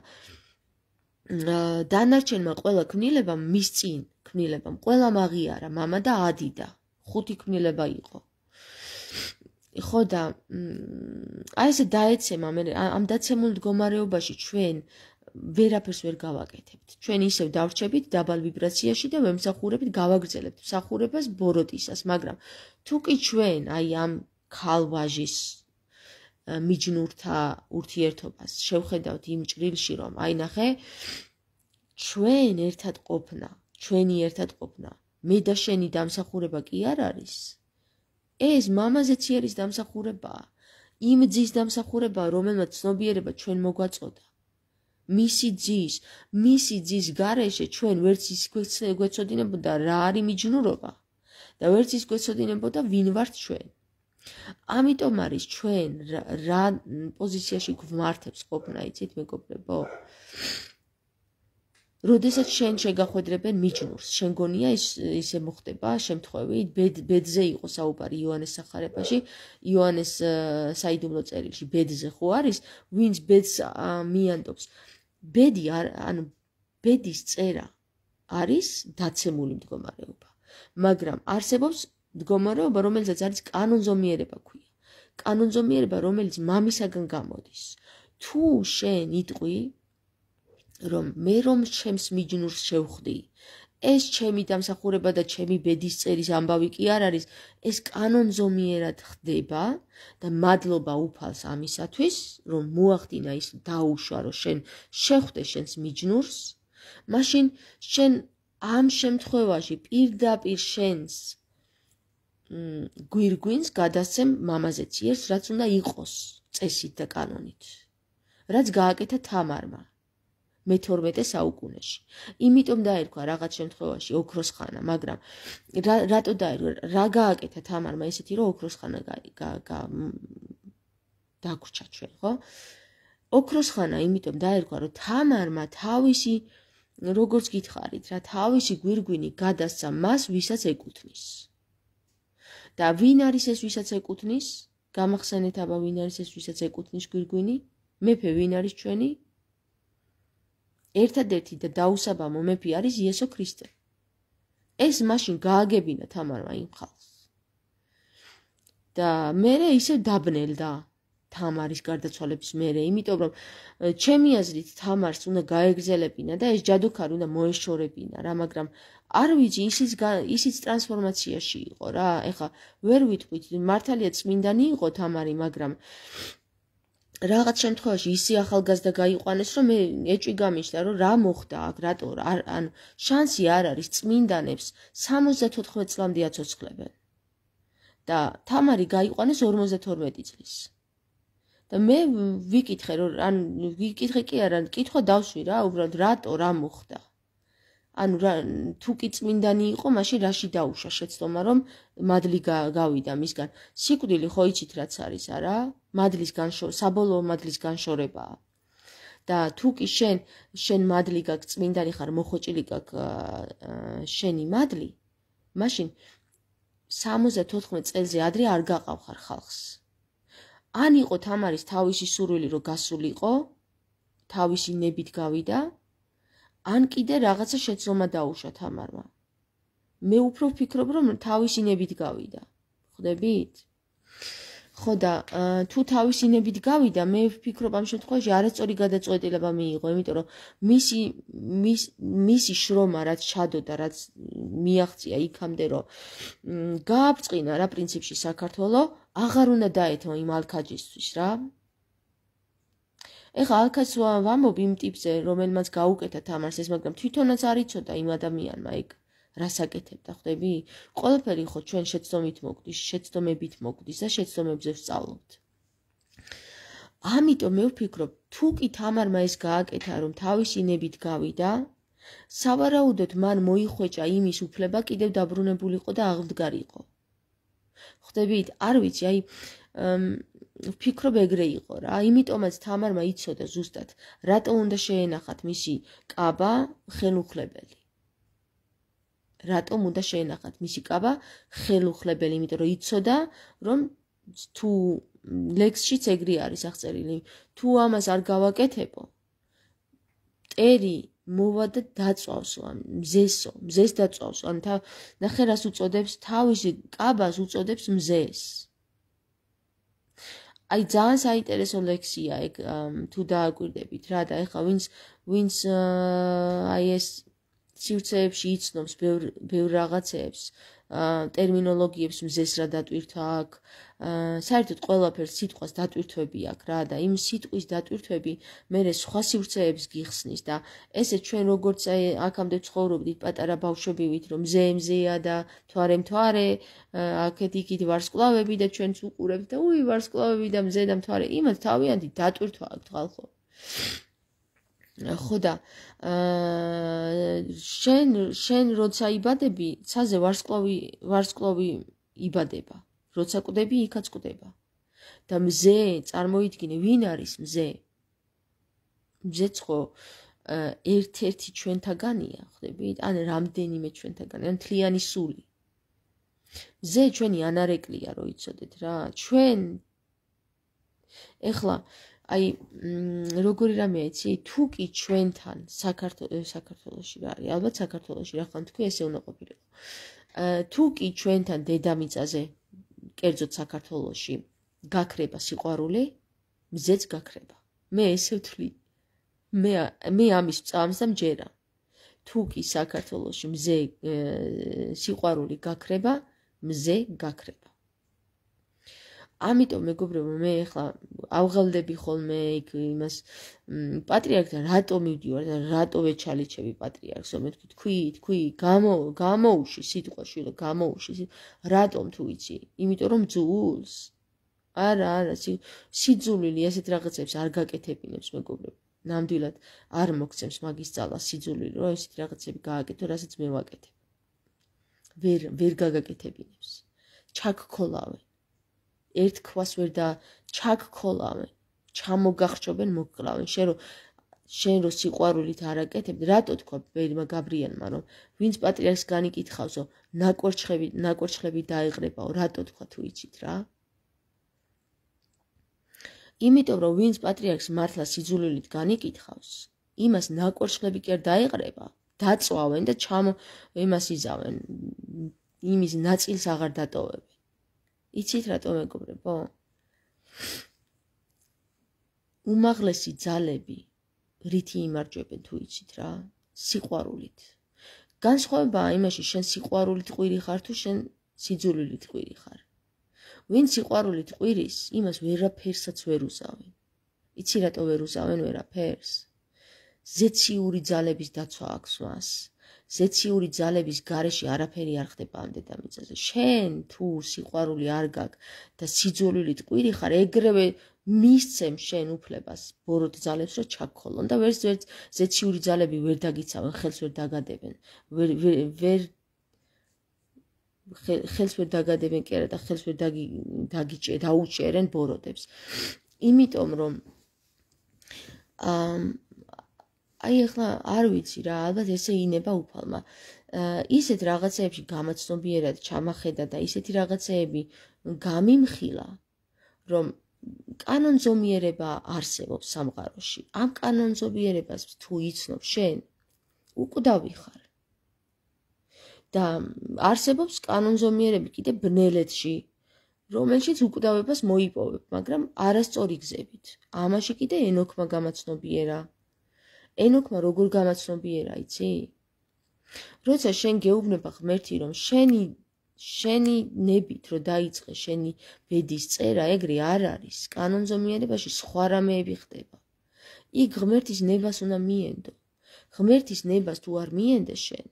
დანარჩენმა ყველა კნილება მის წინ ქმნილებამ ყველამ აღიარა мама და ადიდა ხუთი ქმნილება იყო ხო და აი ესე დაეცემა მე ამ დაცემულ მდგომარეობაში ჩვენ ვერაფერს ვერ გავაკეთებთ ჩვენ ისევ დავრჩებით დაბალ ვიბრაციაში და ვემსახურებით გავაგრძელებთ მსახურებას ბოროტისას მაგრამ თუ კი ჩვენ აი ამ ქალვაჟის მიჯნურთა ურთიერთობას შევხედავთ იმ ჭრილში რომ აი ნახე ჩვენ ერთად ყოფნა ჩვენი ერთად ყოფნა მე და შენი დამსახურება კი არ არის ეს მამაზე ციერის დამსახურება იმ ძის დამსახურება რომელმაც ცნობიერება ჩვენ მოგვაწოდა მისი ძის მისი ძის garaშე ჩვენ ვერც ის გვეცოდინებოდა რა არის მიჯნურობა და ვერც ის გვეცოდინებოდა ვინ ვართ ჩვენ ამიტომ არის ჩვენ რა პოზიციაში გვმართებს ყოფნა იცით მეგობრებო როდესაც შენ შეგახვედრებენ მიჯნურს, შენ გონია ის ისე მოხდება შემთხვევი, ბედზე იყო საუბარი იოანეს სახარებაში, იოანეს საიდუმლო წერილში ბედზე ხო არის, ვინც ბედს მიანდობს. ბედი არ ანუ ბედის წერა არის დაცემული მდგომარეობა. მაგრამ არსებობს მდგომარეობა, რომელიც არის კანონზომიერება ქვია. კანონზომიერება, რომელიც მამისაგან გამოდის. თუ შენ იტყვი რომ მე რომ ჩემს მიჯნურს შევხდი ეს ჩემი დამსახურება და ჩემი ბედის წერის ამბავი კი არ არის ეს კანონზომიერად ხდება და მადლობა უფალს ამისათვის რომ მოახდინა ის დაუშვარო შენ შეხვდე შენს მიჯნურს მაშინ შენ ამ შემთხვევაში პირდაპირ შენს გვირგვინს გადასცემ მამაზეციერს რაც უნდა იყოს წესით და კანონით რაც გააკეთა თამარმა მე-12 საუკუნეში. იმიტომ დაერქვა რაღაც შემთხვევაში ოქროს ხანა, მაგრამ რატო დაერქვა? რა გააკეთა თამარმა ესეთი რომ ოქროს ხანა დაგურჩა ჩვენ, ხო? ოქროს ხანა იმიტომ დაერქვა, რომ თამარმა თავისი როგორც გითხარით, რა თავისი გვირგვინი გადასცა მას, ვისაც ეკუთნის. და ვინ არის ეს, ვისაც ეკუთნის? გამახსენეთ აბა ვინ არის ეს, ვისაც ეკუთნის გვირგვინი? მეფე ვინ არის ჩვენი? ერთადერთი და დაუსაბამო მეფე არის იესო ქრისტე. ეს მაშინ გააგებინა თამარმა იმ ხალხს. და მერე ისე დაბნელდა თამარის გარდაცვალების მერე, იმიტომ რომ ჩემი აზრით თამარს უნდა გაეგზელებინა და ეს ჯადოქარი უნდა მოეშორებინა, რა მაგრამ არ ვიცი ისიც ისიც ტრანსფორმაციაში იყო რა. ეხა ვერ ვიტყვით, მართალია წმინდანი იყო თამარი, მაგრამ რაღაც შემთხვევაში ისი ახალგაზრდა გაიყვანეს, რომ მე ეჭვი გამიშდა, რომ რა მოხდა აქ, რატო არ ან შანსი არ არის წმინდანებს 74 წლამდე აცოცხლებენ. და თამარი გაიყვანეს 52 წლის. და მე ვიკითხე რომ ან ვიკითხე კი არა, კითხვა დავსვი რა, უბრალოდ რატო რა მოხდა. ანუ რა თუ კი წმინდანი იყო, მაშინ რაში დაუშვა შეცდომა, რომ მადლი გავიდა მისგან. სიკვდილი ხო იცით რაც არის, არა? მადლის განშო, საბოლოო მადლის განშორება. და თუ კი შენ შენ მადლი გაკ წმინდანი ხარ, მოხოჭილი გაკ შენი მადლი, მაშინ 74 წელზე ადრე არ გაყავხარ ხალხს. ან იყო თამარის თავისი სურვილი რომ გასულიყო, თავისი ნებით გავიდა, ან კიდე რაღაცა შეცდომა დაუშვა თამარმა. მე უფრო ვფიქრობ, რომ თავისი ნებით გავიდა. ხვდებით? ხო და თუ თავისი ნებით გავიდა, მე ვფიქრობ ამ შემთხვევაში არასწორი გადაწყვეტილება მიიღო, იმიტომ რომ მისი მისი შრომა რაც ჩადოდა, რაც მიაღწია იქამდე, რომ გააფწინა რა პრინციპში საქართველოს აღარ უნდა დაეთო იმ ალკაჯისთვის რა. ეხა ალკაც ვამობ იმ ტიპზე, რომელმაც გაუკეთა თამარსეს, მაგრამ თვითონაც არ იცოდა იმ ადამიანმა ეგ რას აკეთებდა, ხვდები? ყველაფერი ხო ჩვენ შეცდომით მოგდის, შეცდომებით მოგდის და შეცდომებზე ვსწავლობთ. ამიტომ მე ვფიქრობ, თუ კი თამარმა ეს გააკეთა, რომ თავისი ნებით გავიდა, სავარაუდოდ მან მოიხვეჭა იმის უფლება კიდევ დაბრუნებულიყო და აღვდგარიყო. ხვდებით? არ ვიცი, აი მ ვფიქრობ ეგრე იყო რა. იმიტომაც თამარმა იცოდა ზუსტად, რატო უნდა შეენახათ მისი კაბა ხელუხლებელი. რატომ უნდა შეენახათ მისი კაბა ხელუხლებელი, იმიტომ რომ იცოდა, რომ თუ ლექსშიც ეგრე არის აღწერილი, თუ ამას არ გავაკეთებო, ტერი მოვა და დაწავსო ამ მზესო, მზეს დაწავსო. ან თა ნახე რას უწოდებს თავისი კაბას უწოდებს მზესს. აი ძალიან საინტერესო ლექსია ეგ თუ დააკვირდებით რა და ეხა ვინც ვინც აი ეს სივრცეებში იცნობს ბევრ ბევრ რაღაცებს ტერმინოლოგიებს მზესრა დატვირთვა აქვს საერთოდ ყველაფერ სიტყვას დატვირთვები აქვს რა და იმ სიტყვის დატვირთვები მე სხვა სივრცეებს გიხსნის და ესე ჩვენ როგორც აი აქამდე ცხოვრობდით პატარა ბავშვებივით რომ ზემზეა და თوارემ თوارე აქეთ იქით ვარსკვლავები და ჩვენც უყურებთ და უი ვარსკვლავები და მზე და თوارე იმას თავიანთი დატვირთვა აქვს ხალხო ხოდა შენ შენ როცა იბადები, ცაზე ვარსკვლავი ვარსკვლავი იბადება. როცა კვდები, იქაც კვდება. და მზე წარმოიდგინე, ვინ არის მზე? მზეც ხო ერთ-ერთი ჩვენთაგანია, ხდები? ან რამდენიმე ჩვენთაგანი, ან თლიანი სული. მზე ჩვენი ანარეკლია, როიცოდეთ რა. ჩვენ ეხლა აა აი როგორი რამეა იცი თუ კი ჩვენთან საქართველოსში რა არის ალბათ საქართველოსში რა ხან თქვი ესე უნდა ყოფილიყო თუ კი ჩვენთან დედამიწაზე კერძოდ საქართველოსში გაქრება სიყვარული მზეც გაქრება მე ესე ვთვლი მე მე ამის წამსა მჯერა თუ კი საქართველოსში მზე სიყვარული გაქრება მზე გაქრება ამიტომ მეგობრებო მე ახლა ავღალდები ხოლმე იქ იმას პატრიარქთან რატო მივდივარ და რატო ვეჩალიჩები პატრიარქს რომ მე თქვი თქვი გამო გამოუში სიტყვაში რომ გამოუში რატომ თუ იცი იმიტომ რომ ძულს არა არა სიძულვილი ასეთ რაღაცებს არ გაკეთებინებს მეგობრებო ნამდვილად არ მოგცემს მაგის ძალა სიძულვილი რომ ესეთ რაღაცები გააკეთო რასაც მე ვაკეთებ ვერ ვერ გაგაკეთებინებს ჩაკქოლავე ერთ ქვას ვერ და ჩაკქოლავენ ჩამოგახრჩობენ მოკლავენ შენ რო შენ რო სიყვარულით არაკეთებდ რატო თქვა ბერმა გაბრიელმა რომ ვინც პატრიარქს განიკითხავსო ნაკორჩხები ნაკორჩხები დაეღრებაო რატო თქვა თუ იჩით რა იმიტომ რომ ვინც პატრიარქს მართლა სიძულვილით განიკითხავს იმას ნაკორჩხები კი არ დაეღრება დაწვავენ და ჩამ იმას იზავენ იმის ნაწილს აღარ დატოვებ იცით რატომ მეგობრებო? უმაღლესი ძალები რითი იმარჯვებენ თუ იცით რა? სიყვარულით. განსხვავება იმაში, შენ სიყვარულით ყვირი ხარ თუ შენ სიძულვილით ყვირი ხარ. ვინ სიყვარულით ყვირის, იმას ვერაფერსაც ვერ უსავენ. იცი რატო ვერ უსავენ ვერაფერს? ზეციური ძალების დაცვა აქვს მას. ზეციური ძალების გარეში არაფერი არ ხდება ამ დედამიწაზე. შენ თუ სიყვარული არ გაქვს და სიძულვილით კვირი ხარ, ეგრევე მისცემ შენ უფლებას ბოროტ ძალებს რომ ჩაქხოლონ და ვერც ვერც ზეციური ძალები ვერ დაგიცავენ, ხელს ვერ დაგადებენ. ვერ ვერ ხელს ვერ დაგადებენ კერა და ხელს ვერ დაგიჭერ და უჭერენ ბოროტებს. იმიტომ რომ აა აი ახლა არ ვიცი რა, ალბათ ესე ინება უფალმა. ისეთ რაღაცეებში გამაცნობიერად ჩამახედა და ისეთი რაღაცეები გამიმხილა, რომ კანონზომიერება არსებობს სამყაროში. ამ კანონზომიერებას თუ იცნობ შენ, უკვდავი ხარ. და არსებობს კანონზომიერები კიდე ბნელეთში, რომელშიც უკვდავებას მოიპოვებ, მაგრამ არასწორი გზებით. ამაში კიდე ენოქმა გამაცნობიერა ენოქმა როგორ გამაცნობიერა, იცი? როცა შენ გეუბნება ღმერთი რომ შენი შენი ნებით რომ დაიწყე შენი ბედის წერა, ეგრე არ არის. კანონზომიერებაში სხვა რამეები ხდება. იქ ღმერთის ნებას უნდა მიენდო. ღმერთის ნებას თუ არ მიენდე შენ,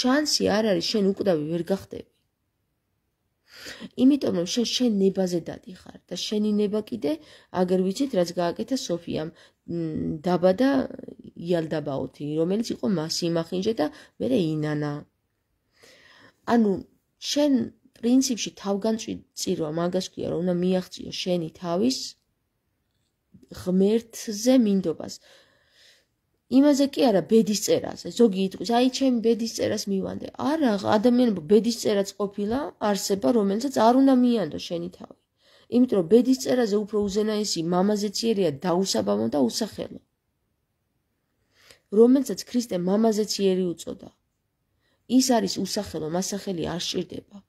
შანსი არ არის შენ უკდავი ვერ გახდე. იმიტომ რომ შენ შენ ნებაზე დადიხარ და შენი ნება კიდე აგერ ვიცით რაც გააკეთა სოფიამ დაბა და იალდაბაოთი რომელიც იყო მასიმახინჯე და მე ინანა ანუ შენ პრინციპში თავგანწირვა მაგას ქვია რომ უნდა მიაღწიო შენი თავის ღმერთზე მინდობას იმაზე კი არა ბედის წერაზე ზოგი იტყვის აი ჩემი ბედის წერას მივანდე არა ადამიანებო ბედის წერაც ყოფილა არსება რომელიცაც არ უნდა მიანდო შენი თავი იმიტომ რომ ბედის წერაზე უფრო უზენაესი მამაზეციერია დაუსაბამო და უსახელო რომელიცაც ქრისტე მამაზეციერი უწოდა ის არის უსახელო მასახელი არ შეიძლება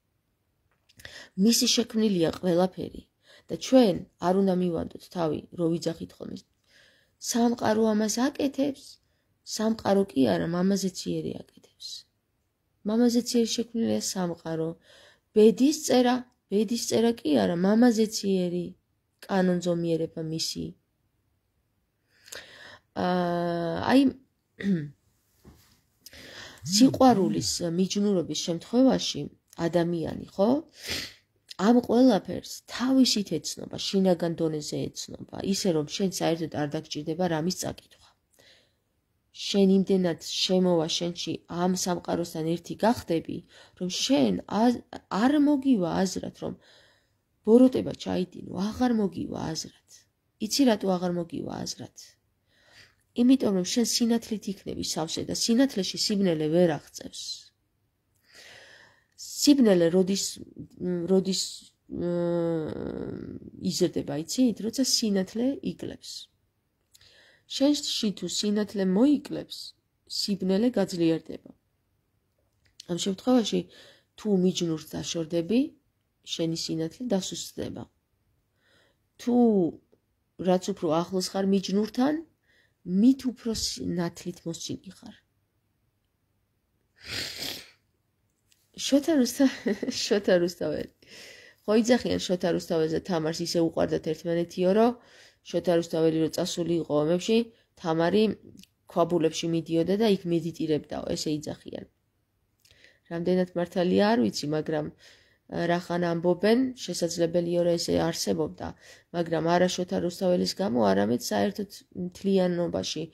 მისი შექმნილია ყველაფერი და ჩვენ არ უნდა მივანდოთ თავი რო ვიძახით ხოლმე სამყარო ამას აკეთებს სამყარო კი არა მამაზე ციერი აკეთებს მამაზე ციერი შექმნილია სამყარო ბედის წერა ბედის წერა კი არა მამაზე ციერი კანონზომიერება მისი აი სიყვარულის მიჯნურობის შემთხვევაში ადამიანი ხო ამ ყველაფერს თავისით ეცნობა, შინაგან დონეზე ეცნობა, ისე რომ შენ საერთოდ არ დაგჭირდება რამის წაკითხვა. შენ იმდენად შემოვა შენში ამ სამყაროსთან ერთი გახდები, რომ შენ არ მოგივა აზრად, რომ ბოროტება ჩაიტინო, აღარ მოგივა აზრად. იცი რატო აღარ მოგივა აზრად? იმიტომ რომ შენ სინათლით იქნები სავსე და სინათლეში სიბნელე ვერ აღწევს. სიგნალი როდის როდის იზრდება, იცით, როცა სინათლე იკლებს. შენში თუ სინათლე მოიკლებს, სიგნალი გაძლიერდება. ამ შემთხვევაში თუ მიჯნურს დაშორდები, შენი სინათლე დასუსტდება. თუ რაც უფრო ახლოს ხარ მიჯნურთან, მით უფრო ნათლით მოსიგი ხარ. you შოთა რუსთა შოთა რუსთაველი ხოიძახიან შოთა რუსთაველზე თამარს ისე უყარდათ ერთმანეთიო რომ შოთა რუსთაველი რო წასული იყო ომებში თამარი ქვაბულებში მიდიოდა და იქ მედიტირებდაო ესე იძახიან რამდენად მართალია არ ვიცი მაგრამ რახან ამბობენ შესაძლებელია რომ ესე არსებობდა მაგრამ არა შოთა რუსთაველის გამო არამედ საერთოდ თლიანობაში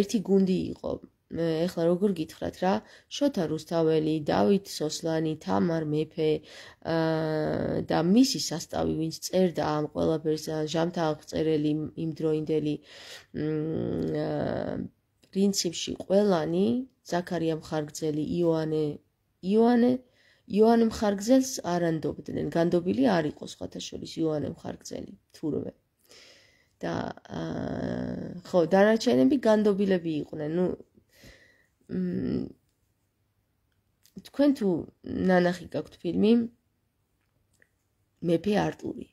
ერთი გუნდი იყო ეხლა როგორ გითხრათ რა შოთა რუსთაველი, დავით სოსლანი, თამარ მეფე და მისი состаვი ვინც წერდა ამ ყველაფერს ჟამთა აღწერელი იმ დროინდელი პრინციპში ყველანი ზაქარია მხარგძელი, იოანე იოანე იოანე მხარგძელს არანდობდნენ, განდობილი არ იყო სხვათა შორის იოანე მხარგძელი თურმე და ხო დანარჩენები განდობილები იყვნენ ნუ თქვენ თუ ნანახი გაქვთ ფილმი მეფე არტური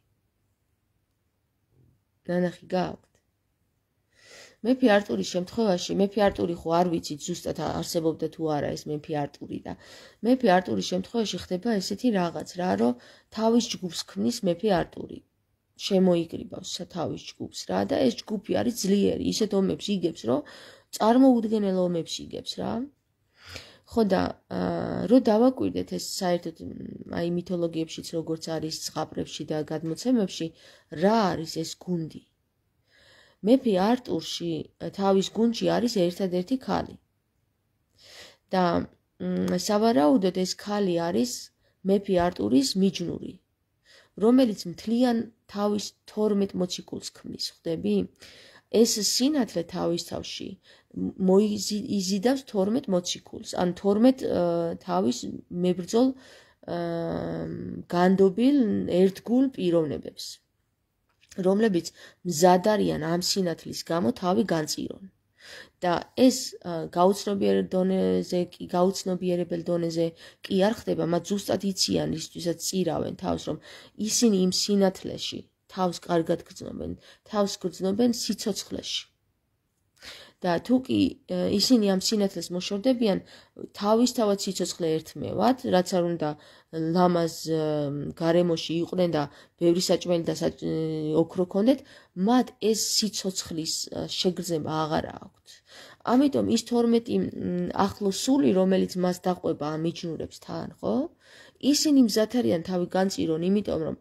ნანახი გაქვთ მეფე არტურის შემთხვევაში მეფე არტური ხო არ ვიცი ზუსტად არსებობდა თუ არა ეს მეფე არტური და მეფე არტურის შემთხვევაში ხდება ესეთი რაღაც რა რომ თავის ჯგუფს ქმნის მეფე არტური შემოიკრიბავს თავის ჯგუფს რა და ეს ჯგუფი არის ძლიერი ისეთ ომებს იგებს რომ წარმოუდგენელ ომებს იგებს რა. ხო და რო დავაკვირდეთ ეს საერთოდ აი მითოლოგიებშიც როგორც არის ზღაპრებში და გადმოცემებში რა არის ეს გუნდი? მეფე არტურში თავის გუნჯი არის ერთადერთი ხალი. და სავარაუდოდ ეს ხალი არის მეფე არტურის მიჯნური, რომელიც მთლიან თავის 12 მოციქულს ქმნის, ხვდები? აა ეს სინათლე თავის თავში მოიზიდავს 12 მოციქულს, ან 12 თავის მებრძოლ განდობილ ერთგულ პიროვნებებს, რომლებიც მზად არიან ამ სინათლის გამო თავი განწირონ. და ეს გაუცნობიერ დონეზე კი გაუცნობიერებელ დონეზე კი არ ხდება, მაგრამ ზუსტად იციან ისთვისაც წირავენ თავს, რომ ისინი იმ სინათლეში, თავს კარგად გრძნობენ, თავს გრძნობენ სიცოცხლეში. და თუ კი ისინი ამ სინათლეს მოშორდებიან, თავისთავად სიცოცხლე ერთმევად, რაც არ უნდა ლამაზ გარემოში იყვნენ და ბევრი საჭმელი და ოქრო ქონდეთ, მათ ეს სიცოცხლის შეგრძნება აღარ აქვთ. ამიტომ ის 12 ახლო სული, რომელიც მას დაყვება ამ მიჯნურებს თან, ხო? ისინი მზად არიან თავი განწირონ, იმიტომ რომ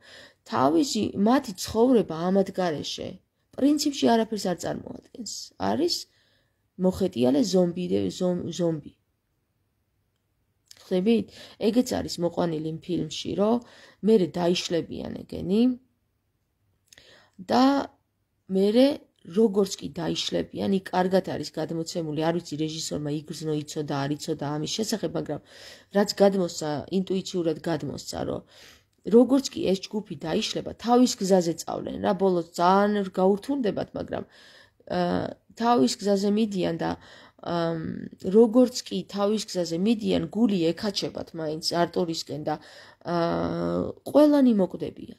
თავისი მათი ცხოვრება ამადგარეშე პრინციპში არაფერს არ წარმოადგენს არის მოხეტიალე ზომბი ზომბი ხები ეგეც არის მოყვანილი იმ ფილმში რომ მერე დაიშლებიან ეგენი და მერე როგორც კი დაიშლებიან, იქ კარგად არის გადმოცემული, არ ვიცი რეჟისორმა იგრძნო იცოდა, არ იცოდა ამის შესახებ, მაგრამ რაც გადმოსცა, ინტუიციურად გადმოსცა, რომ როგორც კი ეს ჯგუფი დაიშლება, თავის გზაზე წავლენ რა, ბოლოს ძალიან გაურთულდებათ, მაგრამ აა თავის გზაზე მიდიან და აა როგორც კი თავის გზაზე მიდიან, გული ეკაჩებათ მაინც არტორისკენ და აა ყველანი მოკვდებიან.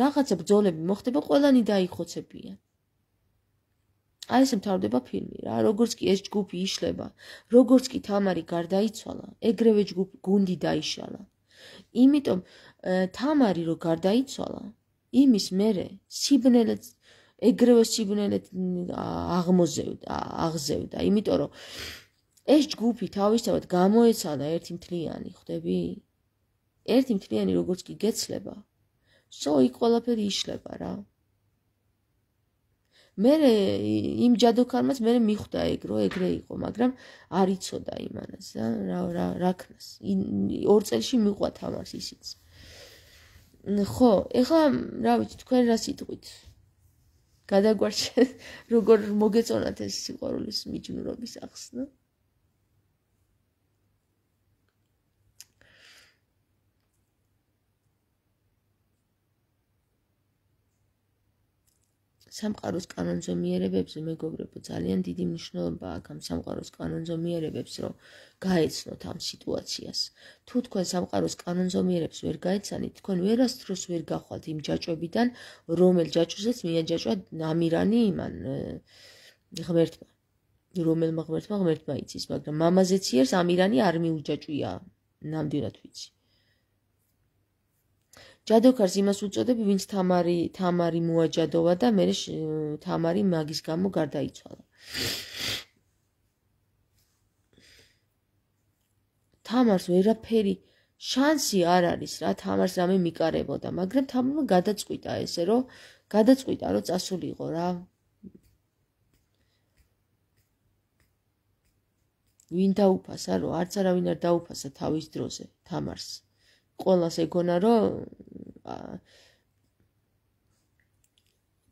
რაღაცა ბძოლები მოხდება, ყველანი დაიხოცებიან. აი ეს მთავრდება ფილმი რა, როგორც კი ეს ჯგუფი იშლება, როგორც კი თამარი გარდაიცვალა, ეგრევე ჯგუფი გუნდი დაიშალა. იმიტომ თამარი რო გარდაიცვალა იმის მერე სიბნელე ეგრევე სიბნელე აღმოზევდა აღზევდა იმიტომ რომ ეს ჯგუფი თავისთავად გამოეცადა ერთი მთლიანი ხვდები ერთი მთლიანი როგორც კი გეცლება სო იქ ყველაფერი იშლება რა მე იმ ჯადოქარმაც მე მიხვდა ეგ რო ეგრე იყო მაგრამ არ იცოდა იმანას და რა რა რაქნას ორ წელში მიყვა თამარს ისიც ხო ეხლა რა ვიცი თქვენ რა სიტყვით გადაგვარჩენ როგორ მოგეწონათ ეს სიყვარულის მიჯნურობის ახსნა სამყაროს კანონზომიერებებზე მეგობრებო ძალიან დიდი მნიშვნელობა აქვს ამ სამყაროს კანონზომიერებებს რომ გაეცნოთ ამ სიტუაციას თუ თქვენ სამყაროს კანონზომიერებს ვერ გაეცანით თქვენ ვერასდროს ვერ გახვალთ იმ ჯაჭვებიდან რომელ ჯაჭვზეც მიაჯაჭვა ნამირანი იმან ღმერთმა რომელმა ღმერთმა ღმერთმა იცის მაგრამ მამაზეციერს ამირანი არ მიუჯაჭვია ნამდვილად ვიცი ჯადოქარს იმას უწოდებ, ვინც თამარი თამარი მოაჯადოვა და მე თამარი მაგის გამო გარდაიცვალა. თამარს ვერაფერი შანსი არ არის რა თამარს რამე მიკარებოდა, მაგრამ თამარმა გადაწყვიტა ესე, რომ გადაწყვიტა, რომ წასულიყო რა. ვინ დაუფასა, რომ არც არავინ არ დაუფასა თავის დროზე თამარს. ყოველას ეგონა რომ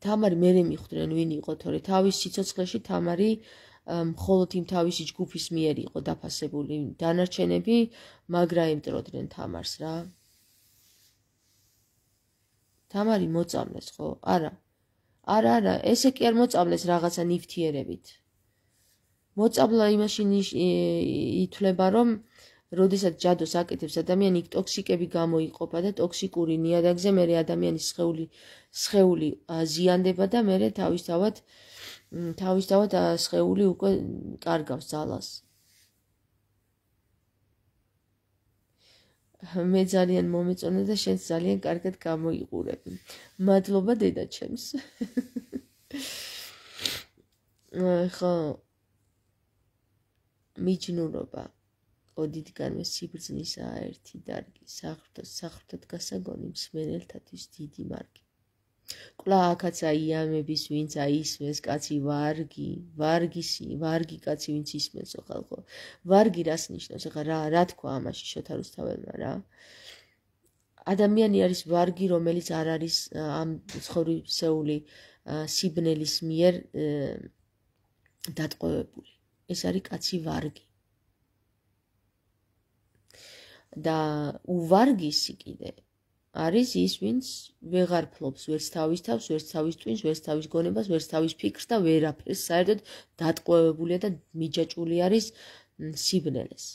თამარი მერე მიხვდნენ ვინ იყო თორე თავის ციცოცხლეში თამარი მხოლოდ იმ თავისი ჯგუფის მიერ იყო დაფასებული დანარჩენები მაგრა იმტროდნენ თამარს რა თამარი მოწამლეს ხო არა არა არა ესე კი არ მოწამლეს რაღაცა ნიფთიერებით მოწაბლა იმაში ითვლება რომ როდესაც ჯადოს აკეთებს ადამიანი, იქ ტოქსიკები გამოიყოფა და ტოქსიკური ნიადაგზე მეორე ადამიანის სხეული სხეული ზიანდება და მეორე თავისთავად თავისთავად სხეული უკვე კარგავს ძალას. მე ძალიან მომეწონა და შენ ძალიან კარგად გამოიყურები. მადლობა დედა ჩემს. ხო მიჯნურობა ოდითგანვე სიბრძნისა ერთი დარგი, სახრთა სახრთად გასაგონი მსმენელთათვის დიდი მარკი. კვლა აქაც აიამების, ვინც აისმეს კაცი ვარგი, ვარგისი, ვარგი კაცი, ვინც ისმესო ხალხო. ვარგი რას ნიშნავს? ახლა რა რა თქვა ამაში შოთარუსთაველმა რა? ადამიანი არის ვარგი, რომელიც არ არის ამ ცხოვრისეული სიბნელის მიერ დატყვევებული. ეს არის კაცი ვარგი. და უვარგისი კიდე არის ის, ვინც ვეღარ ფლობს ვერც თავის თავს, ვერც თავის წვინს, ვერც თავის გონებას, ვერც თავის ფიქრს და ვერაფერს. საერთოდ დატყვევებულია და მიჯაჭული არის სიბნელეს.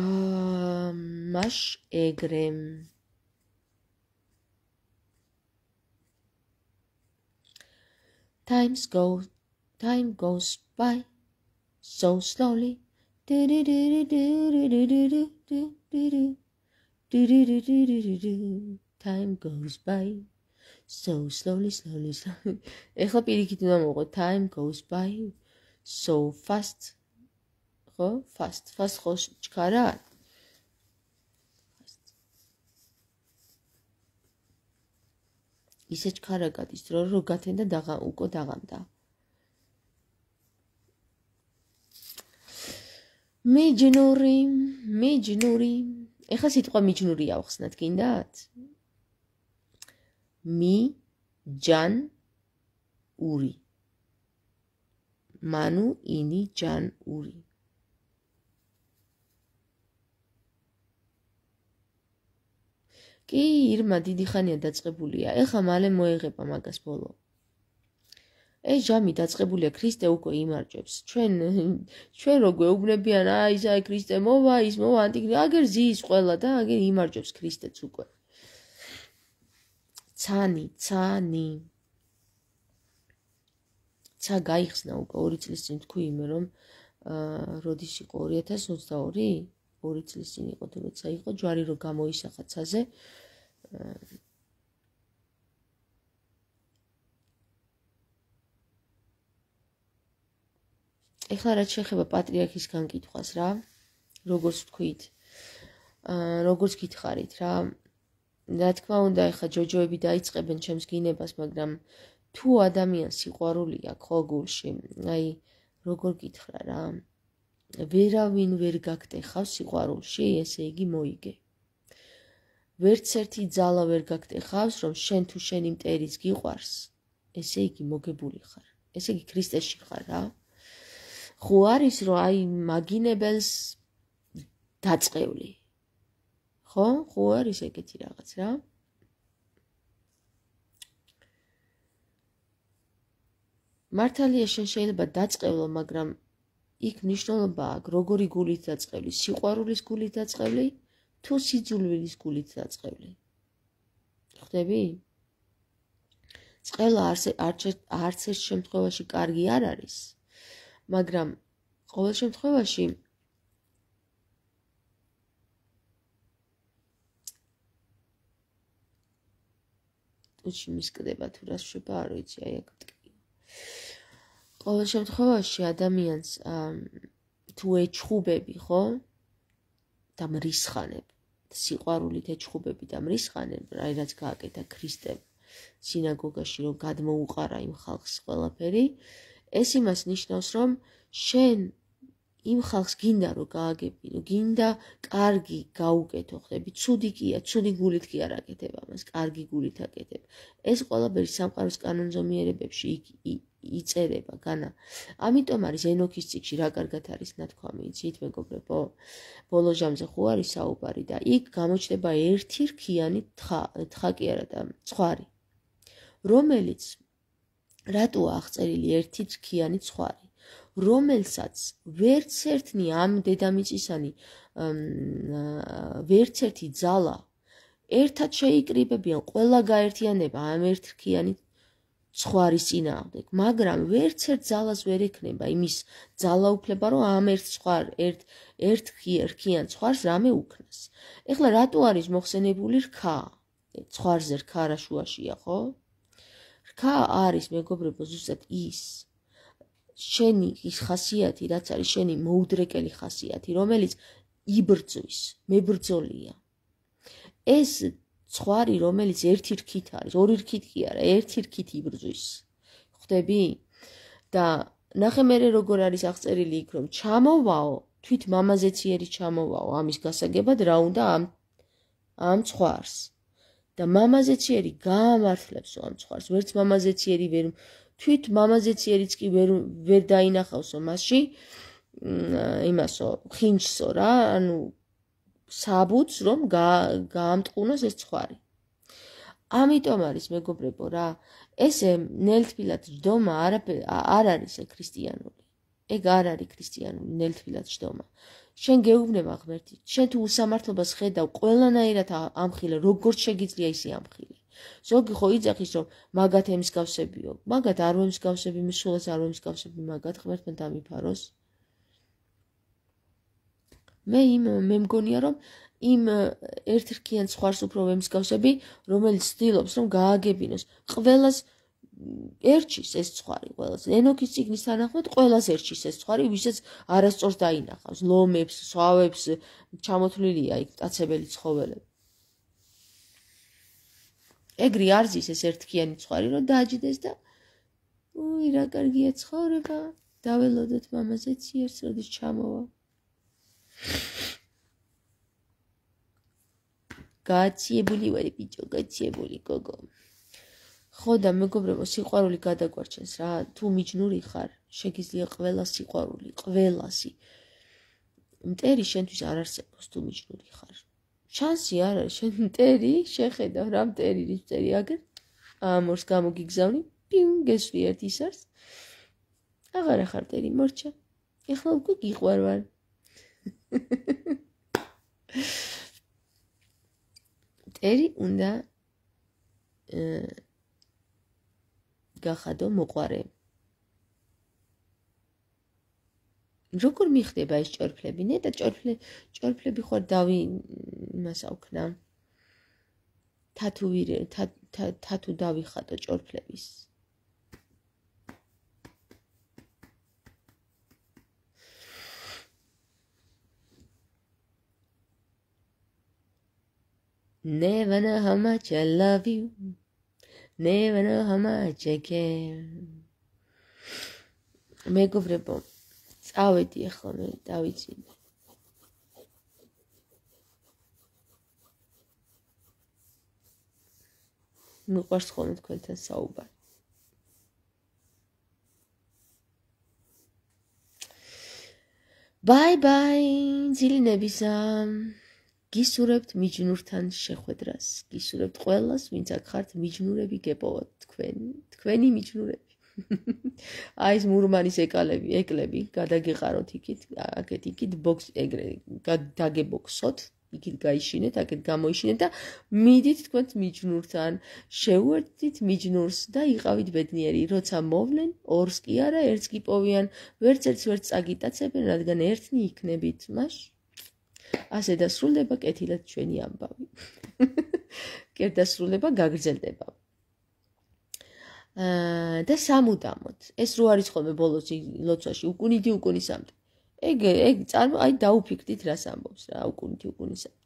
აა მაშ ეგრე times go time goes by so slowly time goes by so slowly slowly ეხლა პირიქით უნდა მოვყვეთ time goes by so fast ხო fast fast ხო ჩქარა ისე ჩქარა გადის დრო რო გათენ და დაღა უკო დაღამდა მიჯნური, მიჯნური. ეხლა სიტყვა მიჯნური ავხსნათ, გინდათ? მი ჯან ური. მანუ ინი ჯან ური. კი, ირმა დიდი ხანია დაწყებულია. ეხლა მალე მოიღება მაგას ბოლოს. ეს ჯამი დაწቀბულია ქრისტე უკვე იმარჯებს ჩვენ ჩვენ რო გვეუბნებიან აი ზაი ქრისტე მოვა ის მოვა ანტიგრი აგერ ზის ყველა და აგერ იმარჯებს ქრისტეც უკვე цани цани ცა გაიხსნა უკვე 2 წლის წინ თქვი იმე რომ როდის იყო 2022 2 წლის წინ იყო თუმცა იყო ჯვარი რო გამოისახა ცაზე ეხლა რაც შეეხება პატრიარქის განკითხვას რა როგორც თქვით როგორც გითხარით რა რა თქმა უნდა ეხლა ჯოჯოები დაიწყებენ ჩემს გინებას მაგრამ თუ ადამიანს სიყვარული აქვს ხო გულში აი როგორ გითხრა რა ვერავინ ვერ გაგტეხავს სიყვარულში ესე იგი მოიგე ვერც ერთი ძალა ვერ გაგტეხავს რომ შენ თუ შენი მტერის გიყვარს ესე იგი მოგებული ხარ ესე იგი ქრისტეში ხარ რა ხო არის რომ აი მაგინებელს დაწყევლი ხო ხო არის ეგეთი რაღაც რა მართალია შენ შეიძლება დაწყევლო მაგრამ იქ მნიშვნელობა აქვს როგორი გულით დაწყევლი სიყვარულის გულით დაწყევლი თუ სიძულვილის გულით დაწყევლი ხდები წყელა არც არც ერთ შემთხვევაში კარგი არ არის მაგრამ ყოველ შემთხვევაში უჩი მისკდება თუ რა შვება არ ვიცი აი აქ ყოველ შემთხვევაში ადამიანს თუ ეჩხუბები ხო და მრისხანებ სიყვარულით ეჩხუბები და მრისხანებ აი რაც გააკეთა ქრისტემ სინაგოგაში რომ გადმოუყარა იმ ხალხს ყველაფერი აა ეს იმას ნიშნავს, რომ შენ იმ ხალხს გინდა რომ გააგებინო, გინდა კარგი გაუკეთო ხდები. ცუდი კია, ცუდი გულით კი არ აკეთებ ამას, კარგი გულით აკეთებ. ეს ყველაფერი სამყაროს კანონზომიერებებში იწერება, განა. ამიტომ არის ენოქის ციკში რა კარგად არის ნათქვამი, იცით მეგობრებო? ბოლო ჟამზე ხო არის საუბარი და იქ გამოჩნდება ერთი რქიანი თხა, თხა კი არა და ცხარი. რომელიც რატოა აღწერილი ერთი ძქიანი ცხვარი რომელსაც ვერცერთი ამ დედამიწისანი ვერცერთი ძალა ერთად შეიკრიბებიან ყველა გაერთიანება ამ ერთქიანი ცხვარის წინააღმდეგ მაგრამ ვერცერთ ძალას ვერ ექნება იმის ძალა უფლება რომ ამ ერთ ცხვარ ერთ ერთ ერთქიან ცხვარს rame უქნას ეხლა რატო არის მოხსენებული რქა ცხვარზე რქა რა შუაშია ხო რქა არის მეგობრებო ზუსტად ის შენი ის ხასიათი რაც არის შენი მოუდრეკელი ხასიათი რომელიც იბრძვის მებრძოლია ეს ცხვარი რომელიც ერთი რქით არის ორი რქით კი არა ერთი რქით იბრძვის ხვდები და ნახე მე როგორ არის აღწერილი იქ რომ ჩამოვაო თვით მამაზეციერი ჩამოვაო ამის გასაგებად რა უნდა ამ ამ ცხვარს და მამაზეციერი გაამართლებს ამ ცხარს ვერც მამაზეციერი ვერ თვით მამაზეციერიც კი ვერ ვერ დაინახავსო მასში იმასო ხინჩსო რა ანუ საბუთს რომ გაამტყუნოს ეს ცხარი ამიტომ არის მეგობრებო რა ესე ნელთფილად ჯდომა არ არის ქრისტიანული ეგ არ არის ქრისტიანული ნელთფილად ჯდომა შენ გეუბნება ღმერთი, შენ თუ უსამართლობას ხედავ, ყველანაირად ამხილე, როგორც შეგიძლია ისე ამხილე. ზოგი ხო იძახის, რომ მაგათ ემსგავსებიო, მაგათ არ ვემსგავსები, მშულას არ ვემსგავსები, მაგათ ღმერთთან დამიფაროს. მე იმ მე მგონია, რომ იმ ერთ რქიან ცხარს უფრო ვემსგავსები, რომელიც ცდილობს, რომ გააგებინოს ყველას ერჩის ეს ცხარი ყველას. ენოქის ციგნის თანახმად ყველას ერჩის ეს ცხარი, ვისაც არასწორს დაინახავს, ლომებს, სვავებს, ჩამოთვლილია იქ წაცებელი ცხოველები. ეგრი არის ეს ერთქიანი ცხარი, რომ დააჯდეს და უი რა კარგია ცხოვრება, დაველოდოთ мамаზე ციერს, როდის ჩამოვა. გაციებული ვარ ბიჭო, გაციებული გოგო. ხო და მეგობრებო სიყვარული გადაგვარჩენს რა თუ მიჯნური ხარ შეგიძლია ყველა სიყვარული ყველასი მტერი შენთვის არ არსებობს თუ მიჯნური ხარ შანსი არ არის შენ მტერი შეხედავ რა მტერი რის მტერი აგერ ამორს გამოგიგზავნი პინ გესვი ერთ ისარს აღარა ხარ მტერი მორჩა ეხლა უკვე გიყვარვარ მტერი უნდა э გახადო მოყარე. როგორ მიხდება ეს ჭორფლები? ნეტა ჭორფლე ჭორფლები ხარ დავი იმას ავქნა. თათუვირე თათუ დავიხატო ჭორფლების. Never know how much I love you. never know how much i can მეგობრებო წავედი ახლა მე დავიწინე ну ваш схоны თქვენთან საუბარი bye bye ძილინებისა გისურვებთ მიჯნურთან შეხვედრას. გისურვებთ ყველას, ვინც აქ ხართ, მიჯნურები გეპოვოთ თქვენ, თქვენი მიჯნურები. აი ეს მურმანის ეკალები, ეკლები, გადაგიყაროთ იქით, აკეთ იქით ბოქს ეგრე გადაგებოქსოთ. იქით გაიშინეთ, აკეთ გამოიშინეთ და მიდით თქვენც მიჯნურთან, შეუერთდით მიჯნურს და იყავით ბედნიერი. როცა მოვლენ, ორს კი არა, ერთს კი პოვიან, ვერც ერთს ვერ წაგიტაცებენ, რადგან ერთნი იქნებით, მაშინ ასე დასრულდება კეთილად ჩვენი ამბავი. კერ დასრულება გაგრძელდება. აა და სამუდამოდ. ეს რო არის ხოლმე ბოლოს ლოცვაში, უკუნიდი უკუნისამდე. ეგ ეგ წარმო აი დაუფიქრდით რას ამბობს რა, უკუნიდი უკუნისამდე.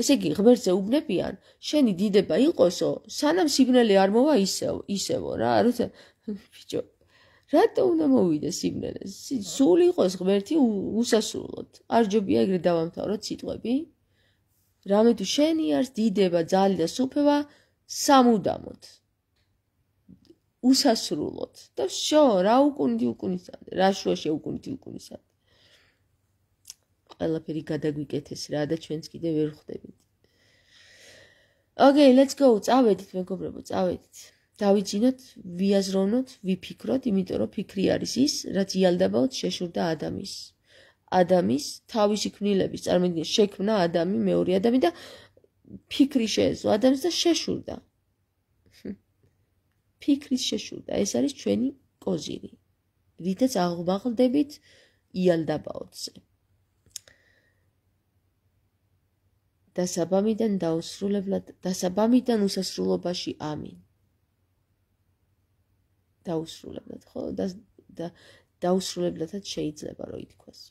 ესე იგი ღმერთზე უბნებიან, შენი დიდება იყოსო, სანამ სიგნალი არ მოვა ისევ, ისევო რა, როცა ბიჭო, რატო უნდა მოვიდე სიმღერაზე? სულ იყოს ღმერთი უსასრულოდ. არ ჯობია ეგრე დავამთავროთ სიტყვები. რამეთუ შენი არს დიდება, ძალი და სუფევა სამუდამოდ. უსასრულოდ. და შო, რა უკუნდი უკუნისად? რა შუაში უკუნდი უკუნისად? ყველაფერი გადაგვიკეთეს რა და ჩვენც კიდე ვერ ხვდებით. Okay, let's go. წავედით მეგობრებო, წავედით. დავიძინოთ, ვიაზროვნოთ, ვიფიქროთ, იმიტომ რომ ფიქრი არის ის, რაც იალდაბაოდ შეშურდა ადამიანს. ადამიანს თავისი ქნილების წარმოდგენა შექმნა ადამი მეორე ადამი და ფიქრი შეეძო ადამიანს და შეშურდა. ფიქრი შეშურდა, ეს არის ჩვენი კოზირი. რითაც აღვაღლდებით იალდაბაოდზე. და საბამიდან დაუსრულებლად, და საბამიდან უსასრულობაში ამინ. დაუსრულებლად, ხო? და დაუსრულებლადაც შეიძლება რომ ითქვას.